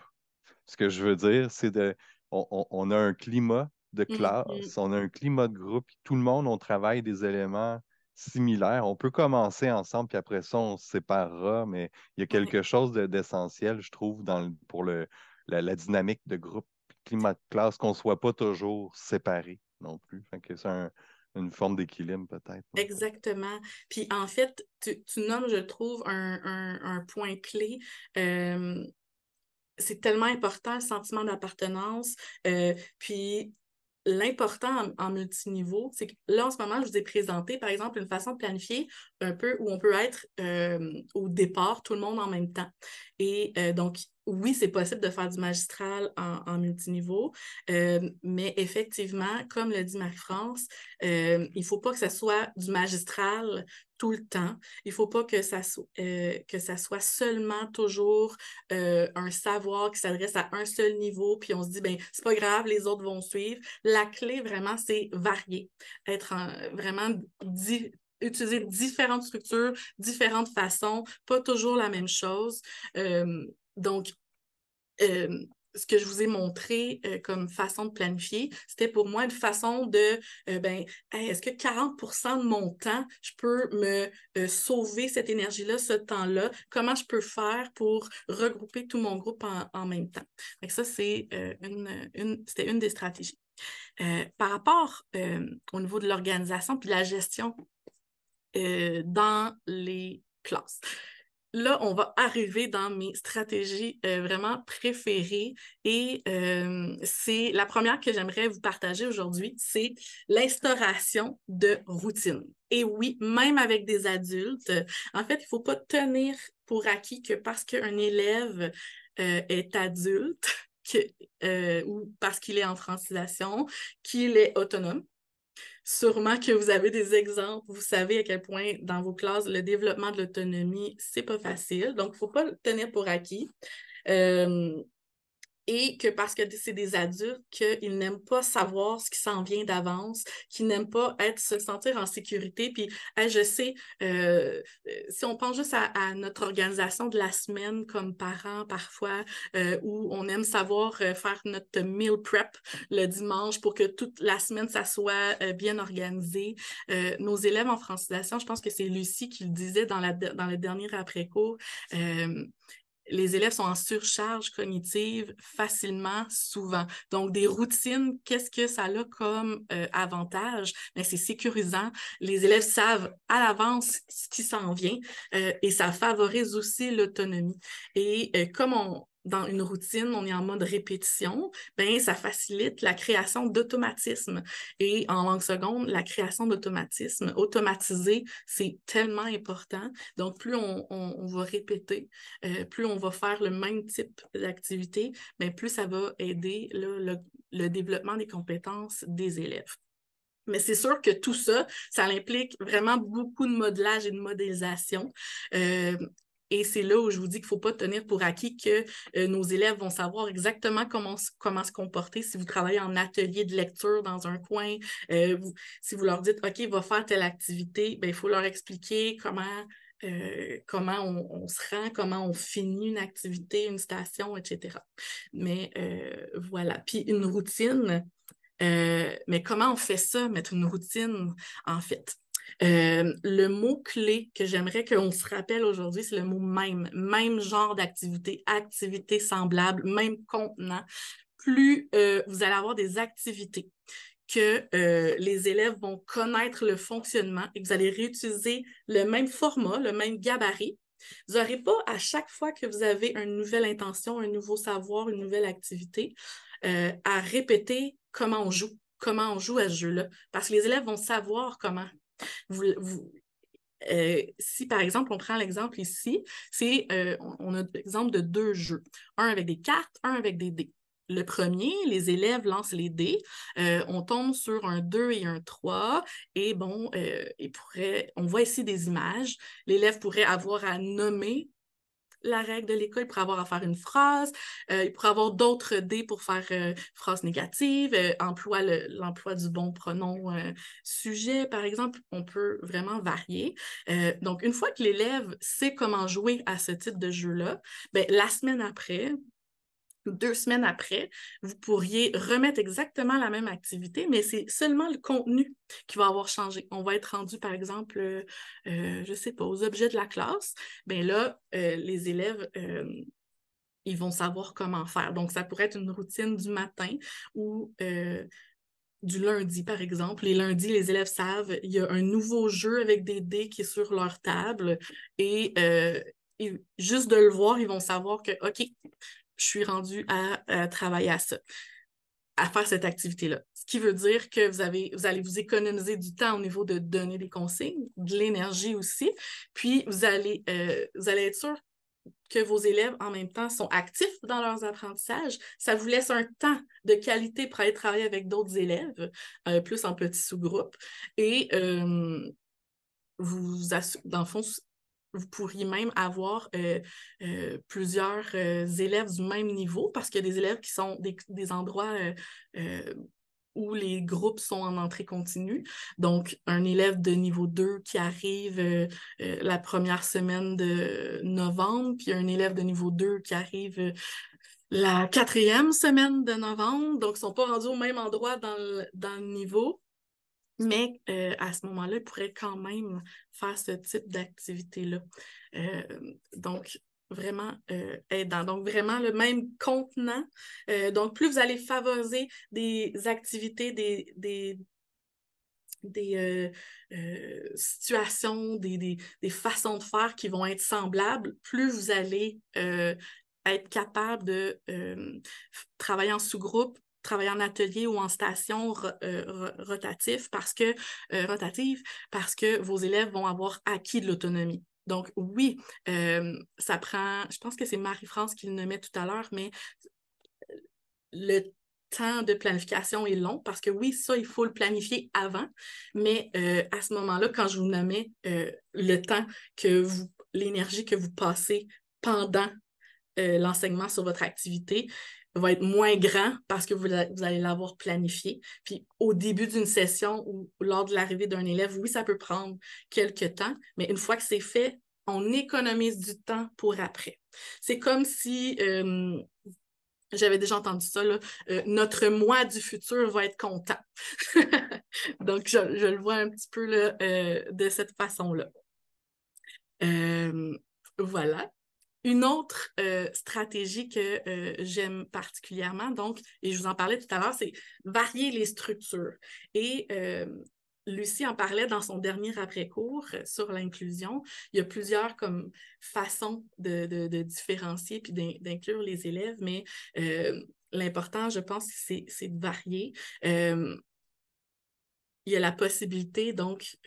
Ce que je veux dire, c'est de on a un climat de mmh classe, mmh. on a un climat de groupe, tout le monde, on travaille des éléments similaires. On peut commencer ensemble, puis après ça, on se séparera, mais il y a quelque chose d'essentiel, je trouve, pour le, la, dynamique de groupe, climat de classe, qu'on ne soit pas toujours séparés non plus. c'est une forme d'équilibre peut-être. Exactement. Puis en fait, tu, nommes, je trouve, un, point clé. c'est tellement important le sentiment d'appartenance. Euh, puis l'important en, multiniveau, c'est que là, en ce moment, je vous ai présenté, par exemple, une façon de planifier un peu où on peut être euh, au départ, tout le monde en même temps. Et euh, donc, oui, c'est possible de faire du magistral en, multiniveau, euh, mais effectivement, comme le dit Marc-France, il ne faut pas que ce soit du magistral le temps. Il ne faut pas que ça, euh, que ça soit seulement toujours euh, un savoir qui s'adresse à un seul niveau, puis on se dit, ben c'est pas grave, les autres vont suivre. La clé, vraiment, c'est varier, être vraiment dit utiliser différentes structures, différentes façons, pas toujours la même chose. Euh, donc, ce que je vous ai montré euh, comme façon de planifier, c'était pour moi une façon de, euh, ben, est-ce que 40 de mon temps, je peux me euh, sauver cette énergie-là, ce temps-là? Comment je peux faire pour regrouper tout mon groupe en, même temps? Donc ça, c'est une, une c'était une des stratégies. par rapport au niveau de l'organisation puis de la gestion dans les classes là, on va arriver dans mes stratégies euh, vraiment préférées. Et euh, c'est la première que j'aimerais vous partager aujourd'hui, c'est l'instauration de routine. Et oui, même avec des adultes, en fait, il ne faut pas tenir pour acquis que parce qu'un élève euh, est adulte, ou parce qu'il est en francisation, qu'il est autonome, Sûrement que vous avez des exemples, vous savez à quel point dans vos classes, le développement de l'autonomie, c'est pas facile. Donc, il ne faut pas le tenir pour acquis. Euh, et que parce que c'est des adultes, qu'ils n'aiment pas savoir ce qui s'en vient d'avance, qu'ils n'aiment pas être, se sentir en sécurité. Puis, je sais, euh, euh, si on pense juste à, notre organisation de la semaine comme parents parfois, euh, où on aime savoir faire notre meal prep le dimanche pour que toute la semaine, ça soit bien organisé. nos élèves en francisation, je pense que c'est Lucie qui le disait dans, la, dans le dernier après-cours, les élèves sont en surcharge cognitive facilement, souvent. Donc, des routines, qu'est-ce que ça a comme euh, avantage? Mais ben, c'est sécurisant. Les élèves savent à l'avance ce qui s'en vient euh, et ça favorise aussi l'autonomie. Et euh, comme on, dans une routine, on est en mode répétition, ben ça facilite la création d'automatisme. Et en langue seconde, la création d'automatisme, automatiser, c'est tellement important. Donc, plus on, va répéter, euh, plus on va faire le même type d'activité, mais ben, plus ça va aider le, développement des compétences des élèves. Mais c'est sûr que tout ça, ça implique vraiment beaucoup de modelage et de modélisation. Euh, et c'est là où je vous dis qu'il ne faut pas tenir pour acquis que euh, nos élèves vont savoir exactement comment, comment se comporter si vous travaillez en atelier de lecture dans un coin. Euh, si vous leur dites, OK, va faire telle activité, ben, il faut leur expliquer comment euh, comment on, se rend, comment on finit une activité, une station, etc. Mais voilà. Puis une routine. mais comment on fait ça, mettre une routine, en fait? Euh, le mot-clé que j'aimerais qu'on se rappelle aujourd'hui, c'est le mot même. Même genre d'activité, activité semblable, même contenant. Plus euh, vous allez avoir des activités que euh, les élèves vont connaître le fonctionnement et que vous allez réutiliser le même format, le même gabarit. Vous n'aurez pas à chaque fois que vous avez une nouvelle intention, un nouveau savoir, une nouvelle activité, à répéter comment on joue comment on joue à ce jeu-là, parce que les élèves vont savoir comment vous, euh, si par exemple, on prend l'exemple ici, c'est euh, on a l'exemple de deux jeux, un avec des cartes, un avec des dés. Le premier, les élèves lancent les dés, euh, on tombe sur un 2 et un 3, et bon, on voit ici des images. L'élève pourrait avoir à nommer la règle de l'école, il pourrait avoir à faire une phrase, il euh, pourrait avoir d'autres dés pour faire euh, phrase négative, euh, emploi l'emploi du bon pronom sujet, par exemple, on peut vraiment varier. donc, une fois que l'élève sait comment jouer à ce type de jeu-là, ben, la semaine après, deux semaines après, vous pourriez remettre exactement la même activité, mais c'est seulement le contenu qui va avoir changé. On va être rendu, par exemple, euh, euh, je ne sais pas, aux objets de la classe. Bien là, euh, les élèves, ils vont savoir comment faire. Donc, ça pourrait être une routine du matin ou du lundi, par exemple. Les lundis, les élèves savent, il y a un nouveau jeu avec des dés qui est sur leur table Et juste de le voir, ils vont savoir que, OK, je suis rendue à, euh, travailler à ça, à faire cette activité-là. Ce qui veut dire que vous, avez, vous allez vous économiser du temps au niveau de donner des consignes, de l'énergie aussi, puis vous allez, euh, vous allez être sûr que vos élèves, en même temps, sont actifs dans leurs apprentissages. Ça vous laisse un temps de qualité pour aller travailler avec d'autres élèves, euh, plus en petits sous-groupes. Et vous, dans le fond, vous pourriez même avoir euh, euh, plusieurs euh, élèves du même niveau parce qu'il y a des élèves qui sont des, endroits où les groupes sont en entrée continue. Donc, un élève de niveau 2 qui arrive la première semaine de novembre, puis un élève de niveau 2 qui arrive la quatrième semaine de novembre. Donc, ils ne sont pas rendus au même endroit dans le niveau. Mais euh, à ce moment-là, ils pourraient quand même faire ce type d'activité-là. Euh, donc, vraiment euh, aidant. Donc, vraiment le même contenant. donc, plus vous allez favoriser des activités, des, situations, des, façons de faire qui vont être semblables, plus vous allez être capable de travailler en sous-groupe, travailler en atelier ou en station euh, rotative parce que euh, parce que vos élèves vont avoir acquis de l'autonomie. Donc oui, euh, ça prend, je pense que c'est Marie-France qui le nommait tout à l'heure, mais le temps de planification est long parce que oui, ça, il faut le planifier avant, mais à ce moment-là, quand je vous nommais le temps que vous, l'énergie que vous passez pendant l'enseignement sur votre activité, va être moins grand parce que vous, allez l'avoir planifié. Puis au début d'une session ou lors de l'arrivée d'un élève, oui, ça peut prendre quelques temps, mais une fois que c'est fait, on économise du temps pour après. C'est comme si, euh, j'avais déjà entendu ça, euh, notre moi du futur va être content. Donc, je, le vois un petit peu euh, de cette façon-là. voilà. Une autre euh, stratégie que euh, j'aime particulièrement, donc, et je vous en parlais tout à l'heure, c'est varier les structures. Et euh, Lucie en parlait dans son dernier après-cours sur l'inclusion. Il y a plusieurs comme façons de, différencier puis d'inclure les élèves, mais l'important, je pense, c'est de varier il y a la possibilité, donc,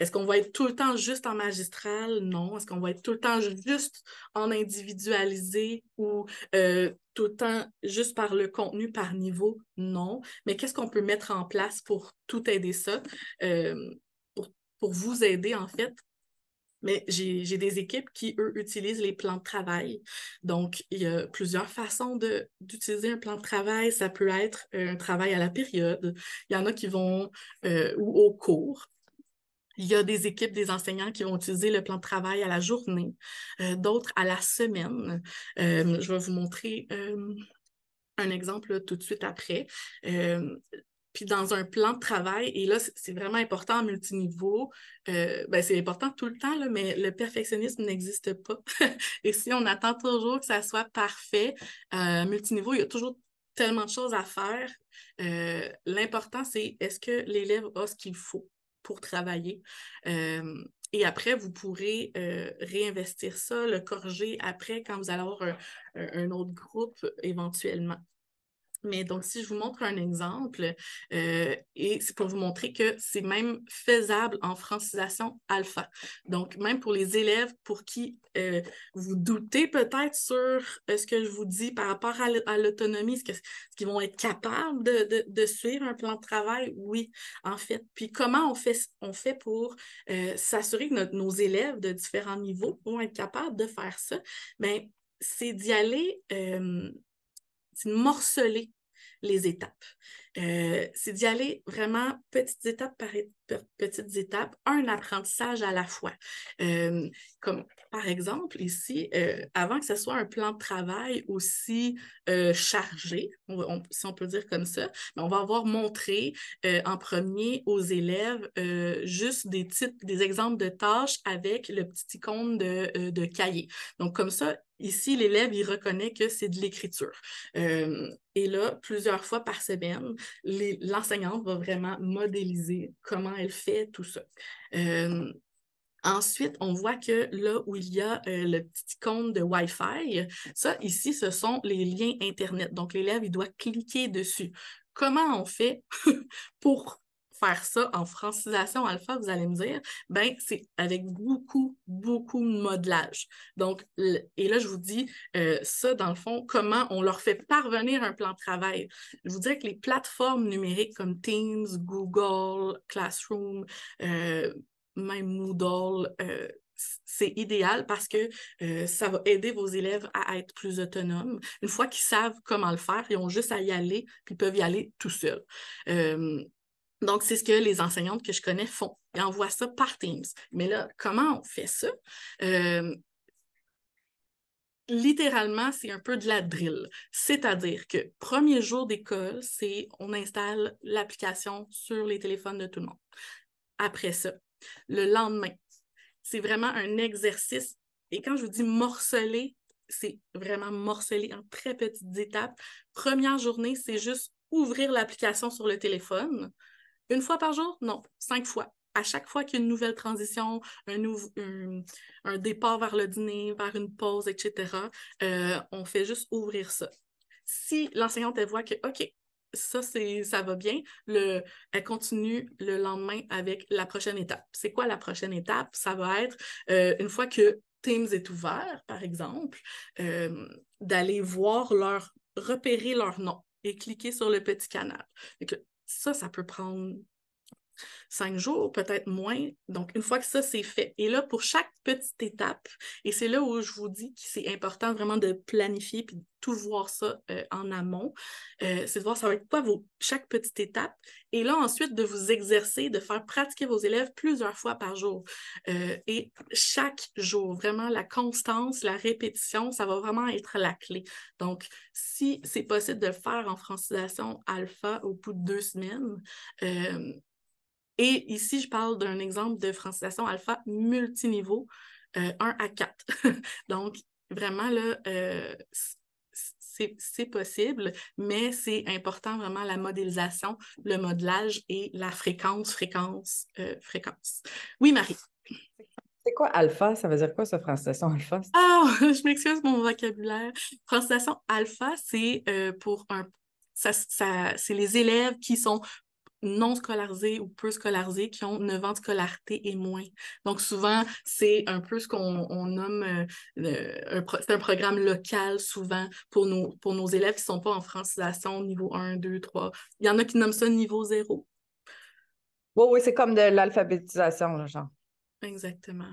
est-ce qu'on va être tout le temps juste en magistral? Non. Est-ce qu'on va être tout le temps juste en individualisé ou euh, tout le temps juste par le contenu, par niveau? Non. Mais qu'est-ce qu'on peut mettre en place pour tout aider ça, euh, pour, vous aider en fait mais j'ai des équipes qui, eux, utilisent les plans de travail. Donc, il y a plusieurs façons d'utiliser un plan de travail. Ça peut être euh, un travail à la période. Il y en a qui vont ou au cours. Il y a des équipes, des enseignants qui vont utiliser le plan de travail à la journée, euh, d'autres à la semaine. Euh, je vais vous montrer euh, un exemple tout de suite après. puis dans un plan de travail, et là, c'est vraiment important en multiniveau, ben, c'est important tout le temps, mais le perfectionnisme n'existe pas. et si on attend toujours que ça soit parfait, multiniveau, il y a toujours tellement de choses à faire. L'important, c'est est-ce que l'élève a ce qu'il faut? pour travailler. Euh, et après, vous pourrez euh, réinvestir ça, le corger après quand vous allez avoir un autre groupe éventuellement. Mais donc, si je vous montre un exemple, euh, et c'est pour vous montrer que c'est même faisable en francisation alpha. Donc, même pour les élèves pour qui euh, vous doutez peut-être sur euh, ce que je vous dis par rapport à l'autonomie, est ce qu'ils vont être capables de, suivre un plan de travail, oui, en fait. Puis comment on fait, on fait pour s'assurer que nos élèves de différents niveaux vont être capables de faire ça? Bien, c'est d'y aller de c'est morceler les étapes. Euh, c'est d'y aller vraiment petites étapes par, petites étapes, un apprentissage à la fois. Euh, comme par exemple, ici, euh, avant que ce soit un plan de travail aussi chargé, si on peut dire comme ça, ben, on va avoir montré en premier aux élèves juste des des exemples de tâches avec le petit icône de, cahier. Donc, comme ça, Ici, l'élève, il reconnaît que c'est de l'écriture. et là, plusieurs fois par semaine, l'enseignante va vraiment modéliser comment elle fait tout ça. Euh, ensuite, on voit que là où il y a euh, le petit icône de Wi-Fi, ça ici, ce sont les liens Internet. Donc, l'élève, il doit cliquer dessus. Comment on fait pour faire ça en francisation alpha, vous allez me dire, ben c'est avec beaucoup, beaucoup de modelage. Donc, et là, je vous dis euh, ça, dans le fond, comment on leur fait parvenir un plan de travail. Je vous dirais que les plateformes numériques comme Teams, Google, Classroom, euh, même Moodle, euh, c'est idéal parce que ça va aider vos élèves à être plus autonomes. Une fois qu'ils savent comment le faire, ils ont juste à y aller, puis ils peuvent y aller tout seuls. Donc, c'est ce que les enseignantes que je connais font. on envoient ça par Teams. Mais là, comment on fait ça? Euh, littéralement, c'est un peu de la drill. C'est-à-dire que premier jour d'école, c'est on installe l'application sur les téléphones de tout le monde. Après ça, le lendemain, c'est vraiment un exercice. Et quand je vous dis morceler, c'est vraiment morceler en très petites étapes. Première journée, c'est juste ouvrir l'application sur le téléphone, une fois par jour? Non, cinq fois. À chaque fois qu'il y a une nouvelle transition, un, un, départ vers le dîner, vers une pause, etc., euh, on fait juste ouvrir ça. Si l'enseignante, elle voit que, OK, ça, ça va bien. elle continue le lendemain avec la prochaine étape. C'est quoi la prochaine étape? Ça va être euh, une fois que Teams est ouvert, par exemple, euh, d'aller voir leur, repérer leur nom et cliquer sur le petit canal ça, ça peut prendre cinq jours, peut-être moins. Donc, une fois que ça, c'est fait. Et là, pour chaque petite étape, et c'est là où je vous dis que c'est important vraiment de planifier puis de tout voir ça euh, en amont, euh, c'est de voir ça va être quoi vos, chaque petite étape. Et là, ensuite, de vous exercer, de faire pratiquer vos élèves plusieurs fois par jour. Euh, et chaque jour, vraiment, la constance, la répétition, ça va vraiment être la clé. Donc, si c'est possible de le faire en francisation alpha au bout de deux semaines, et ici, je parle d'un exemple de francisation alpha multiniveau 1 euh, à 4. Donc, vraiment, là, euh, c'est possible, mais c'est important vraiment la modélisation, le modelage et la fréquence, fréquence, euh, fréquence. Oui, Marie. C'est quoi alpha? Ça veut dire quoi, ça, francisation alpha? Ah, je m'excuse mon vocabulaire. Francisation alpha, c'est pour un ça, ça c'est les élèves qui sont non scolarisés ou peu scolarisés qui ont 9 ans de scolarité et moins. Donc souvent, c'est un peu ce qu'on nomme, euh, euh, un, programme local souvent pour nos, pour nos élèves qui ne sont pas en francisation niveau 1, 2, 3. Il y en a qui nomment ça niveau 0. Oui, oui, c'est comme de l'alphabétisation, genre. Exactement.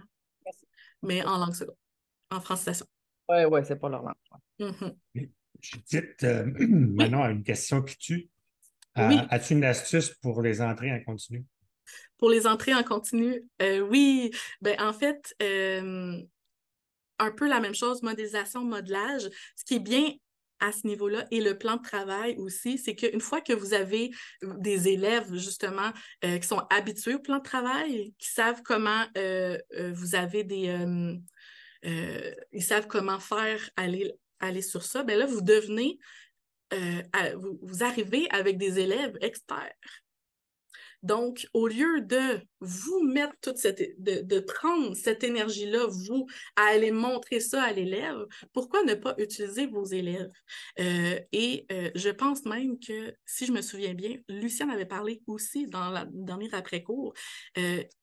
Mais en langue seconde, en francisation. Oui, oui, c'est pas leur langue. Je dis maintenant une question qui tue. As-tu une astuce pour les entrées en continu? Pour les entrées en continu, euh, oui. Ben, en fait, euh, un peu la même chose, modélisation, modelage. Ce qui est bien à ce niveau-là et le plan de travail aussi, c'est qu'une fois que vous avez des élèves justement euh, qui sont habitués au plan de travail, qui savent comment vous avez des... ils savent comment faire aller, aller sur ça, ben là, vous devenez euh, vous, arrivez avec des élèves experts. Donc, au lieu de vous mettre toute cette, de, de prendre cette énergie-là, vous, à aller montrer ça à l'élève, pourquoi ne pas utiliser vos élèves? Euh, et euh, je pense même que, si je me souviens bien, Lucien avait parlé aussi dans la dernière après-cours,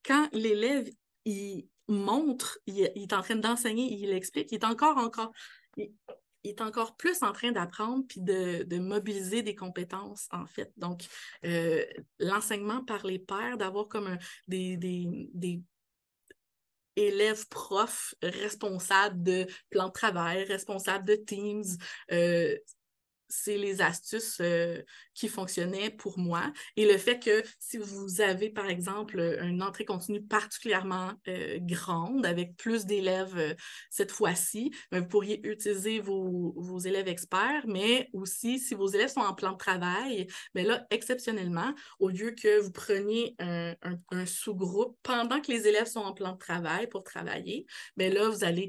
quand l'élève, il montre, il, est en train d'enseigner, il explique, il est encore, encore, il est encore plus en train d'apprendre puis de, mobiliser des compétences, en fait. Donc, euh, l'enseignement par les pairs, d'avoir comme des, élèves profs responsables de plans de travail, responsables de Teams, euh, c'est les astuces euh, qui fonctionnaient pour moi. Et le fait que si vous avez, par exemple, une entrée continue particulièrement euh, grande, avec plus d'élèves euh, cette fois-ci, ben, vous pourriez utiliser vos, élèves experts, mais aussi si vos élèves sont en plan de travail, mais ben là, exceptionnellement, au lieu que vous preniez un, sous-groupe pendant que les élèves sont en plan de travail pour travailler, mais ben là, vous allez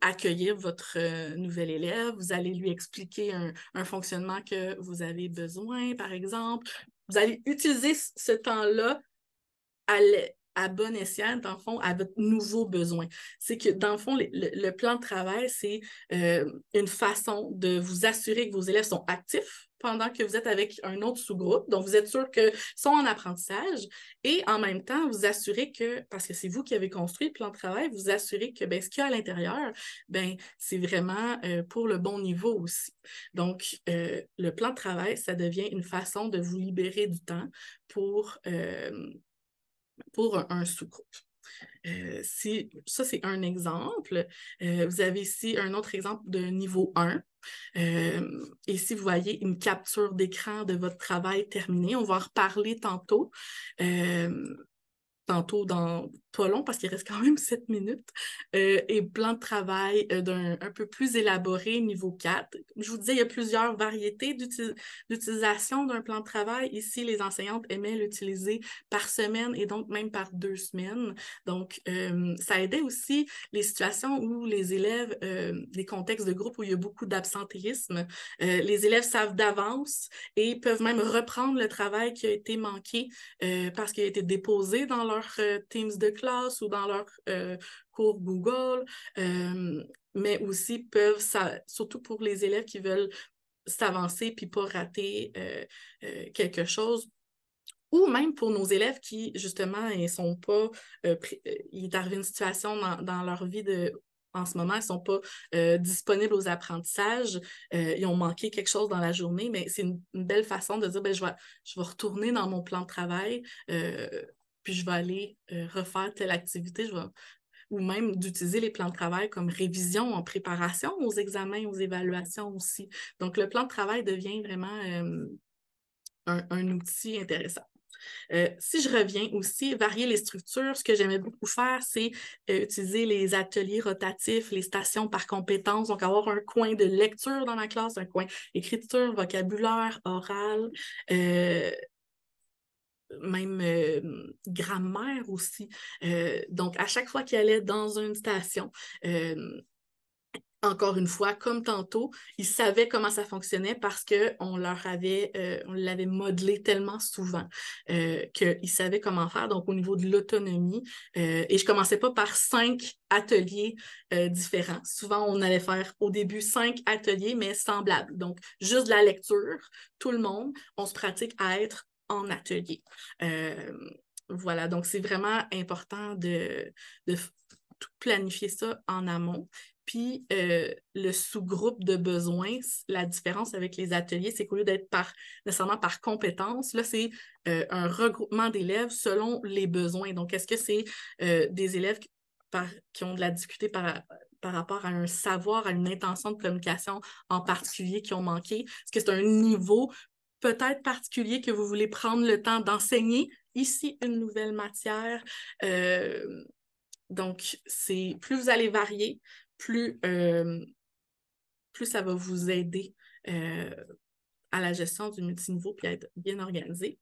accueillir votre nouvel élève, vous allez lui expliquer un fonctionnement que vous avez besoin, par exemple. Vous allez utiliser ce temps-là à, bon escient, dans le fond, à votre nouveau besoin. C'est que, dans le fond, le, plan de travail, c'est euh, une façon de vous assurer que vos élèves sont actifs, pendant que vous êtes avec un autre sous-groupe. Donc, vous êtes sûr qu'ils sont en apprentissage et en même temps, vous assurez que, parce que c'est vous qui avez construit le plan de travail, vous assurez que ben, ce qu'il y a à l'intérieur, ben, c'est vraiment euh, pour le bon niveau aussi. Donc, euh, le plan de travail, ça devient une façon de vous libérer du temps pour, euh, pour un sous-groupe. Euh, ça, c'est un exemple. Euh, vous avez ici un autre exemple de niveau 1. Ici, euh, et vous voyez une capture d'écran de votre travail terminé, on va en reparler tantôt tantôt dans pas long parce qu'il reste quand même 7 minutes, euh, et plan de travail euh, d'un un peu plus élaboré niveau 4. Je vous disais, il y a plusieurs variétés d'utilisation d'un plan de travail. Ici, les enseignantes aimaient l'utiliser par semaine et donc même par deux semaines. Donc, euh, ça aidait aussi les situations où les élèves, les contextes de groupe où il y a beaucoup d'absentéisme, les élèves savent d'avance et peuvent même reprendre le travail qui a été manqué parce qu'il a été déposé dans leur euh, teams de classe ou dans leur euh, cours Google, euh, mais aussi peuvent, surtout pour les élèves qui veulent s'avancer puis pas rater quelque chose, ou même pour nos élèves qui, justement, ils sont pas, il est une situation dans, leur vie de en ce moment, ils sont pas disponibles aux apprentissages, ils ont manqué quelque chose dans la journée, mais c'est une, belle façon de dire, ben, je, je vais retourner dans mon plan de travail puis je vais aller euh, refaire telle activité, je vais... ou même d'utiliser les plans de travail comme révision en préparation aux examens, aux évaluations aussi. Donc, le plan de travail devient vraiment euh, un, outil intéressant. Euh, si je reviens aussi, varier les structures, ce que j'aimais beaucoup faire, c'est utiliser les ateliers rotatifs, les stations par compétences, donc avoir un coin de lecture dans la classe, un coin écriture, vocabulaire, oral, même euh, grammaire aussi. Euh, donc, à chaque fois qu'il allait dans une station, euh, encore une fois, comme tantôt, il savait comment ça fonctionnait parce qu'on leur avait, on l'avait modelé tellement souvent euh, qu'ils savaient comment faire. Donc, au niveau de l'autonomie, et je commençais pas par cinq ateliers différents. Souvent, on allait faire au début cinq ateliers, mais semblables. Donc, juste de la lecture, tout le monde, on se pratique à être en atelier. Euh, voilà, donc c'est vraiment important de, tout planifier ça en amont. Puis euh, le sous-groupe de besoins, la différence avec les ateliers, c'est qu'au lieu d'être par, nécessairement par compétence, là, c'est euh, un regroupement d'élèves selon les besoins. Donc, est-ce que c'est des élèves qui, ont de la difficulté par, par rapport à un savoir, à une intention de communication en particulier qui ont manqué? Est-ce que c'est un niveau peut-être particulier que vous voulez prendre le temps d'enseigner. Ici, une nouvelle matière. Euh, donc, c'est plus vous allez varier, plus, euh, plus ça va vous aider euh, à la gestion du multiniveau puis à être bien organisé.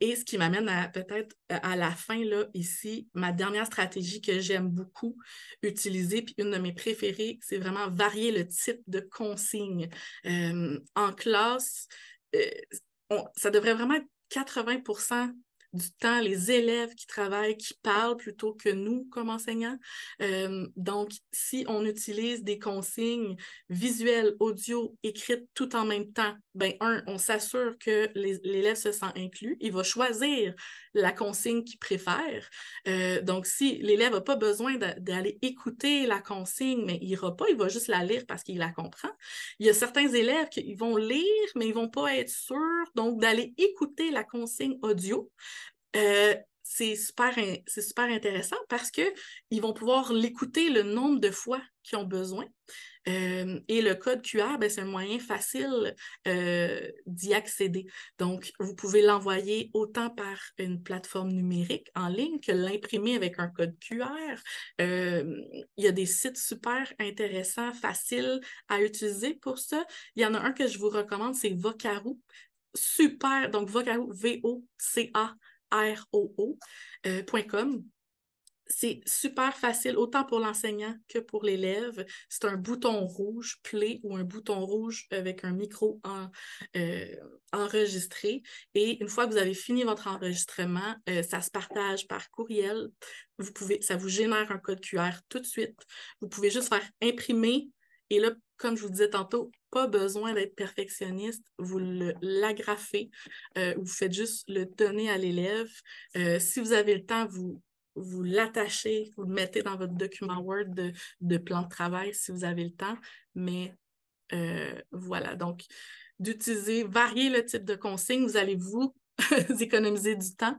Et ce qui m'amène à peut-être euh, à la fin, là, ici, ma dernière stratégie que j'aime beaucoup utiliser, puis une de mes préférées, c'est vraiment varier le type de consigne. Euh, en classe, euh, ça devrait vraiment être 80 du temps, les élèves qui travaillent, qui parlent plutôt que nous comme enseignants. Euh, donc, si on utilise des consignes visuelles, audio, écrites tout en même temps, ben un, on s'assure que l'élève se sent inclus. Il va choisir la consigne qu'il préfère. Euh, donc, si l'élève n'a pas besoin d'aller écouter la consigne, mais il n'ira pas, il va juste la lire parce qu'il la comprend. Il y a certains élèves qui vont lire, mais ils ne vont pas être sûrs, donc d'aller écouter la consigne audio. Euh, c'est super, c'est super intéressant parce qu'ils vont pouvoir l'écouter le nombre de fois qu'ils ont besoin. Euh, et le code QR, ben, c'est un moyen facile euh, d'y accéder. Donc, vous pouvez l'envoyer autant par une plateforme numérique en ligne que l'imprimer avec un code QR. il y a des sites super intéressants, faciles à utiliser pour ça. Il y en a un que je vous recommande, c'est Vocaro. Super, donc Vocaro, V-O-C-A roo.com. Euh, C'est super facile, autant pour l'enseignant que pour l'élève. C'est un bouton rouge play ou un bouton rouge avec un micro euh, enregistré. Et une fois que vous avez fini votre enregistrement, euh, ça se partage par courriel. Vous pouvez, ça vous génère un code QR tout de suite. Vous pouvez juste faire imprimer. Et là, comme je vous disais tantôt, pas besoin d'être perfectionniste, vous l'agrafez, euh, vous faites juste le donner à l'élève. Euh, si vous avez le temps, vous, vous l'attachez, vous le mettez dans votre document Word de, plan de travail si vous avez le temps. Mais euh, voilà, donc d'utiliser, varier le type de consigne, vous allez vous économiser du temps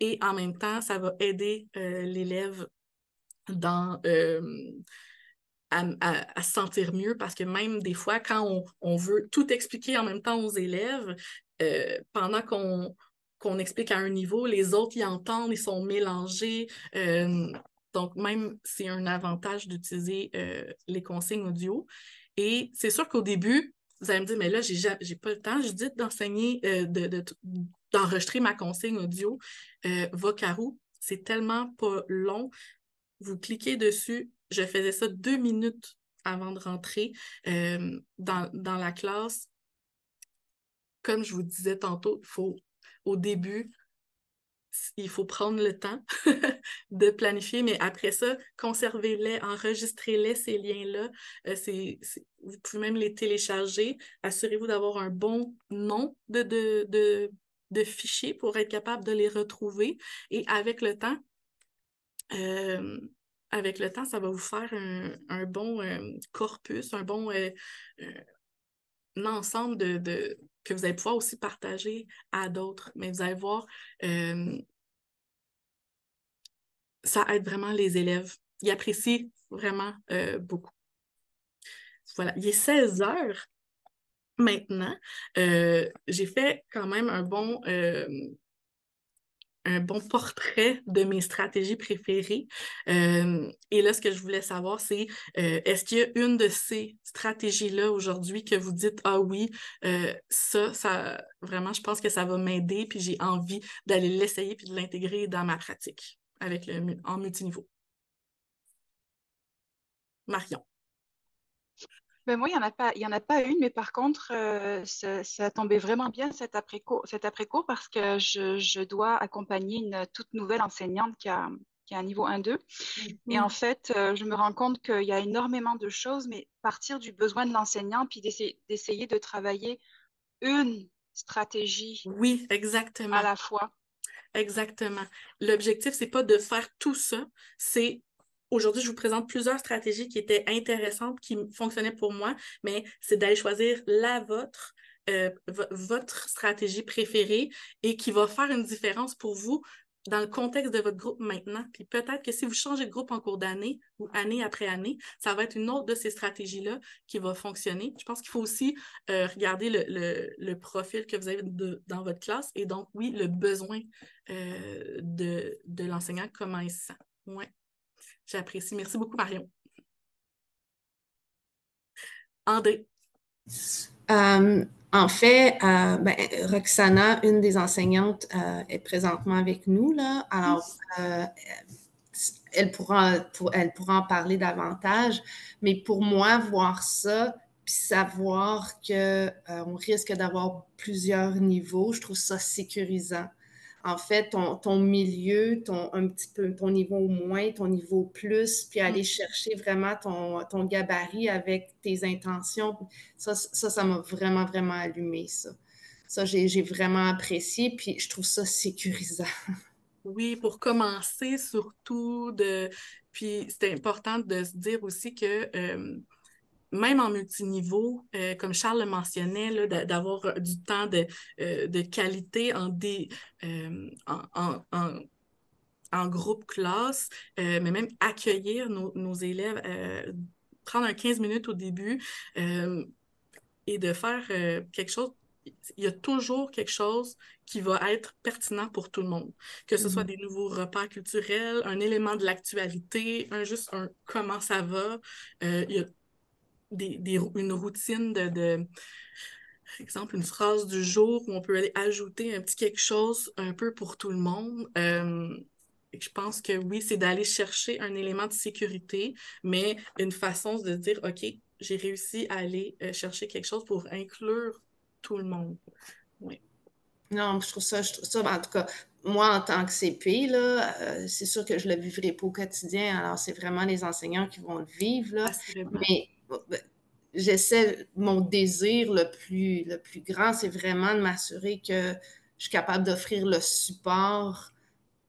et en même temps, ça va aider l'élève dans à, sentir mieux parce que même des fois, quand on, veut tout expliquer en même temps aux élèves, euh, pendant qu'on explique à un niveau, les autres y entendent, ils sont mélangés. Euh, donc, même, c'est un avantage d'utiliser euh, les consignes audio. Et c'est sûr qu'au début, vous allez me dire, mais là, j'ai, n'ai pas le temps, je d'enseigner, de, d'enregistrer ma consigne audio. Vocaro, c'est tellement pas long. Vous cliquez dessus, je faisais ça deux minutes avant de rentrer euh, dans, la classe. Comme je vous disais tantôt, il faut au début, il faut prendre le temps de planifier, mais après ça, conservez-les, enregistrez-les, ces liens-là. Euh, vous pouvez même les télécharger. Assurez-vous d'avoir un bon nom de, de, de, fichier pour être capable de les retrouver. Et avec le temps, euh, avec le temps, ça va vous faire un, bon euh, corpus, un bon euh, euh, ensemble de, que vous allez pouvoir aussi partager à d'autres. Mais vous allez voir, ça aide vraiment les élèves. Ils apprécient vraiment beaucoup. Voilà, il est 16 heures maintenant. j'ai fait quand même un bon un bon portrait de mes stratégies préférées. Euh, et là, ce que je voulais savoir, c'est euh, est-ce qu'il y a une de ces stratégies-là aujourd'hui que vous dites ah oui, euh, ça, ça vraiment, je pense que ça va m'aider, puis j'ai envie d'aller l'essayer puis de l'intégrer dans ma pratique avec le en multiniveau. Marion. Ben, moi, il n'y en, a pas, y en a pas une, mais par contre, euh, ça, a tombé vraiment bien cet après-cours après parce que je, je, dois accompagner une toute nouvelle enseignante qui a, qui a un niveau 1-2. Et en mhm. fait, euh, je me rends compte qu'il y a énormément de choses, mais partir du besoin de l'enseignant, puis d'essayer de travailler une stratégie. Oui, exactement. À la fois. Exactement. L'objectif, c'est pas de faire tout ça, c'est aujourd'hui, je vous présente plusieurs stratégies qui étaient intéressantes, qui fonctionnaient pour moi, mais c'est d'aller choisir la vôtre, euh, votre stratégie préférée et qui va faire une différence pour vous dans le contexte de votre groupe maintenant. Puis peut-être que si vous changez de groupe en cours d'année ou année après année, ça va être une autre de ces stratégies-là qui va fonctionner. Je pense qu'il faut aussi euh, regarder le, profil que vous avez dans votre classe et donc, oui, le besoin euh, de, l'enseignant, comment il se sent. J'apprécie. Merci beaucoup, Marion. André. Euh, en fait, euh, ben, Roxana, une des enseignantes, euh, est présentement avec nous. Là. Alors, elle, pourra, pour, elle pourra en parler davantage. Mais pour moi, voir ça, puis savoir qu'on risque d'avoir plusieurs niveaux, je trouve ça sécurisant en fait, ton, milieu, ton, un petit peu, ton niveau moins, ton niveau plus, puis mm. aller chercher vraiment ton, ton gabarit avec tes intentions. Ça, ça, m'a vraiment, vraiment allumé, ça. Ça, j'ai vraiment apprécié, puis je trouve ça sécurisant. Oui, pour commencer surtout, de... puis c'est important de se dire aussi que euh, même en multiniveau, euh, comme Charles le mentionnait, d'avoir euh, du temps de, euh, qualité en, en, groupe classe, mais même accueillir nos, élèves, prendre un 15 minutes au début et de faire quelque chose il y a toujours quelque chose qui va être pertinent pour tout le monde. Que ce soit mm-hmm. des nouveaux repas culturels, un élément de l'actualité, un juste un comment ça va, il y a des, des, une routine de, de, par exemple, une phrase du jour où on peut aller ajouter un petit quelque chose un peu pour tout le monde. Euh, je pense que oui, c'est d'aller chercher un élément de sécurité, mais une façon de dire, OK, j'ai réussi à aller euh, chercher quelque chose pour inclure tout le monde. Oui. Non, je trouve ça, ça, en tout cas, moi, en tant que CP, là, euh, c'est sûr que je le vivrai pas au quotidien. Alors, c'est vraiment les enseignants qui vont le vivre. Là. Mais ben, j'essaie, mon désir le plus, le plus grand, c'est vraiment de m'assurer que je suis capable d'offrir le support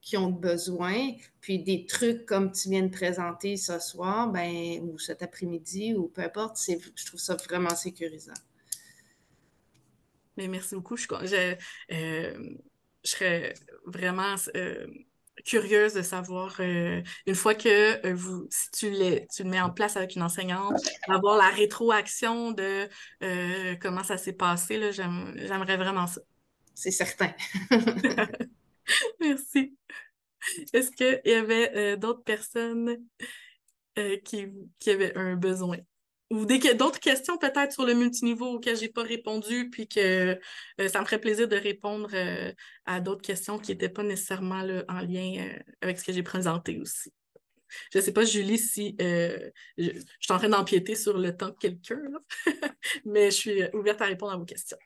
qui ont besoin. Puis des trucs comme tu viens de présenter ce soir, ben, ou cet après-midi, ou peu importe, c'est, je trouve ça vraiment sécurisant. Mais merci beaucoup. Je, euh, je, serais vraiment. Euh, curieuse de savoir, euh, une fois que euh, vous, si tu, les, tu le mets en place avec une enseignante, avoir la rétroaction de euh, comment ça s'est passé, là, j'aimerais vraiment ça. C'est certain. Merci. Est-ce qu'il y avait d'autres personnes qui, qui avaient un besoin? ou d'autres questions peut-être sur le multiniveau auxquelles je n'ai pas répondu, puis que euh, ça me ferait plaisir de répondre euh, à d'autres questions qui n'étaient pas nécessairement en lien euh, avec ce que j'ai présenté aussi. Je ne sais pas, Julie, si je, je, suis en train d'empiéter sur le temps de quelqu'un, mais je suis ouverte à répondre à vos questions.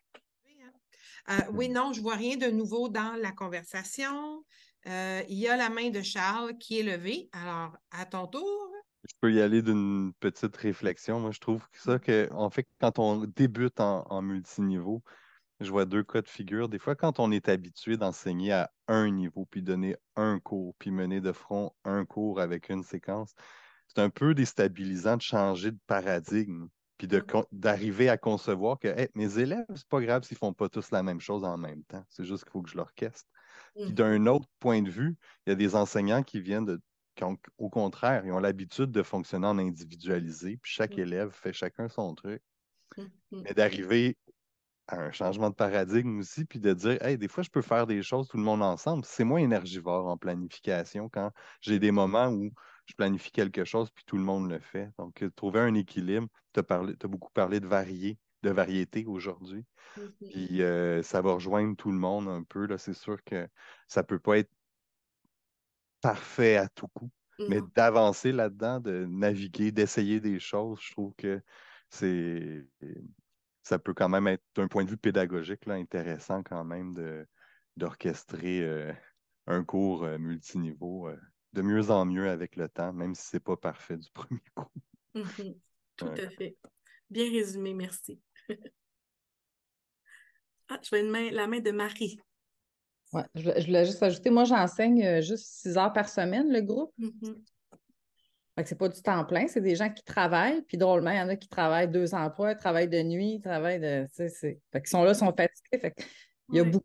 oui, hein. non, je ne vois rien de nouveau dans la conversation. il y a la main de Charles qui est levée. Alors, à ton tour, je peux y aller d'une petite réflexion. Moi, je trouve que ça que, en fait, quand on débute en, multiniveau, je vois deux cas de figure. Des fois, quand on est habitué d'enseigner à un niveau, puis donner un cours, puis mener de front un cours avec une séquence, c'est un peu déstabilisant de changer de paradigme, puis mm-hmm. d'arriver à concevoir que mes élèves, c'est pas grave s'ils font pas tous la même chose en même temps. C'est juste qu'il faut que je l'orchestre. Puis mm. d'un autre point de vue, il y a des enseignants qui viennent de au contraire, ils ont l'habitude de fonctionner en individualisé, puis chaque mmh. élève fait chacun son truc. Mmh, mmh. Mais d'arriver à un changement de paradigme aussi, puis de dire, hey, des fois, je peux faire des choses tout le monde ensemble. C'est moins énergivore en planification quand j'ai des moments où je planifie quelque chose, puis tout le monde le fait. Donc, euh, trouver un équilibre, tu as, beaucoup parlé de varier, de variété aujourd'hui. Puis euh, ça va rejoindre tout le monde un peu. C'est sûr que ça ne peut pas être parfait à tout coup. Mais mm. d'avancer là-dedans, de naviguer, d'essayer des choses, je trouve que c'est ça peut quand même être d'un point de vue pédagogique là, intéressant quand même d'orchestrer euh, un cours euh, multiniveau euh, de mieux en mieux avec le temps, même si ce n'est pas parfait du premier coup. Tout à fait. Bien résumé, merci. ah, je la main de Marie. Ouais, je, voulais juste ajouter, moi j'enseigne euh, juste six heures par semaine le groupe. Ce mm-hmm. n'est c'est pas du temps plein, c'est des gens qui travaillent, puis drôlement, il y en a qui travaillent deux emplois, travaillent de nuit, travaillent de. Fait sont là, ils sont fatigués. il y a beaucoup,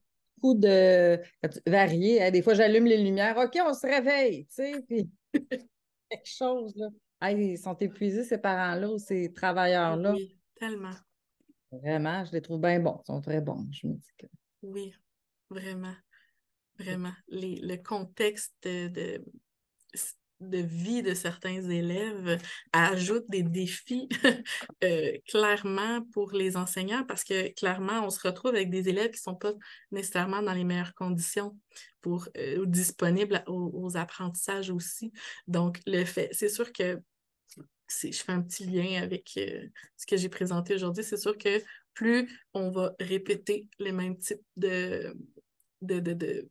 de variés. Hein, des fois, j'allume les lumières. OK, on se réveille, tu quelque chose, là. ils sont épuisés, ces parents-là ou ces travailleurs-là. Oui, tellement. Vraiment, je les trouve bien bons. Ils sont très bons, je me dis que. Oui, vraiment. Vraiment. Les, le contexte de, de vie de certains élèves ajoute des défis euh, clairement pour les enseignants parce que clairement, on se retrouve avec des élèves qui ne sont pas nécessairement dans les meilleures conditions pour euh, disponibles aux, apprentissages aussi. Donc, le fait, c'est sûr que si je fais un petit lien avec euh, ce que j'ai présenté aujourd'hui, c'est sûr que plus on va répéter les mêmes types de, de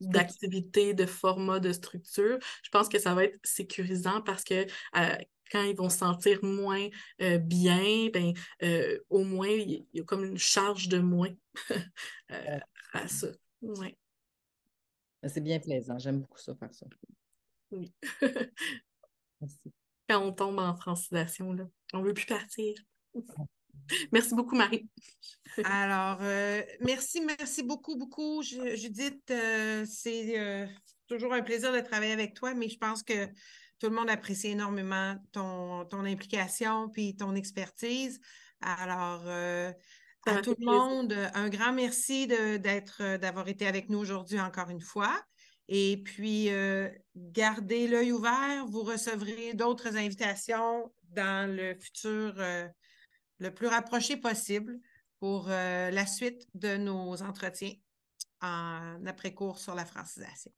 d'activités, de formats, de structures, je pense que ça va être sécurisant parce que euh, quand ils vont se sentir moins euh, bien, ben, euh, au moins, il y, a comme une charge de moins à ça. Ben, c'est bien plaisant. J'aime beaucoup ça, faire ça. Oui. Quand on tombe en francisation, là, on ne veut plus partir. Merci beaucoup, Marie. Alors, euh, merci, merci beaucoup, beaucoup, Judith. Euh, euh, c'est toujours un plaisir de travailler avec toi, mais je pense que tout le monde apprécie énormément ton, implication puis ton expertise. Alors, à tout le monde, un grand merci d'avoir été avec nous aujourd'hui encore une fois. Et puis, gardez l'œil ouvert. Vous recevrez d'autres invitations dans le futur le plus rapproché possible pour euh, la suite de nos entretiens en après-cours sur la francisation.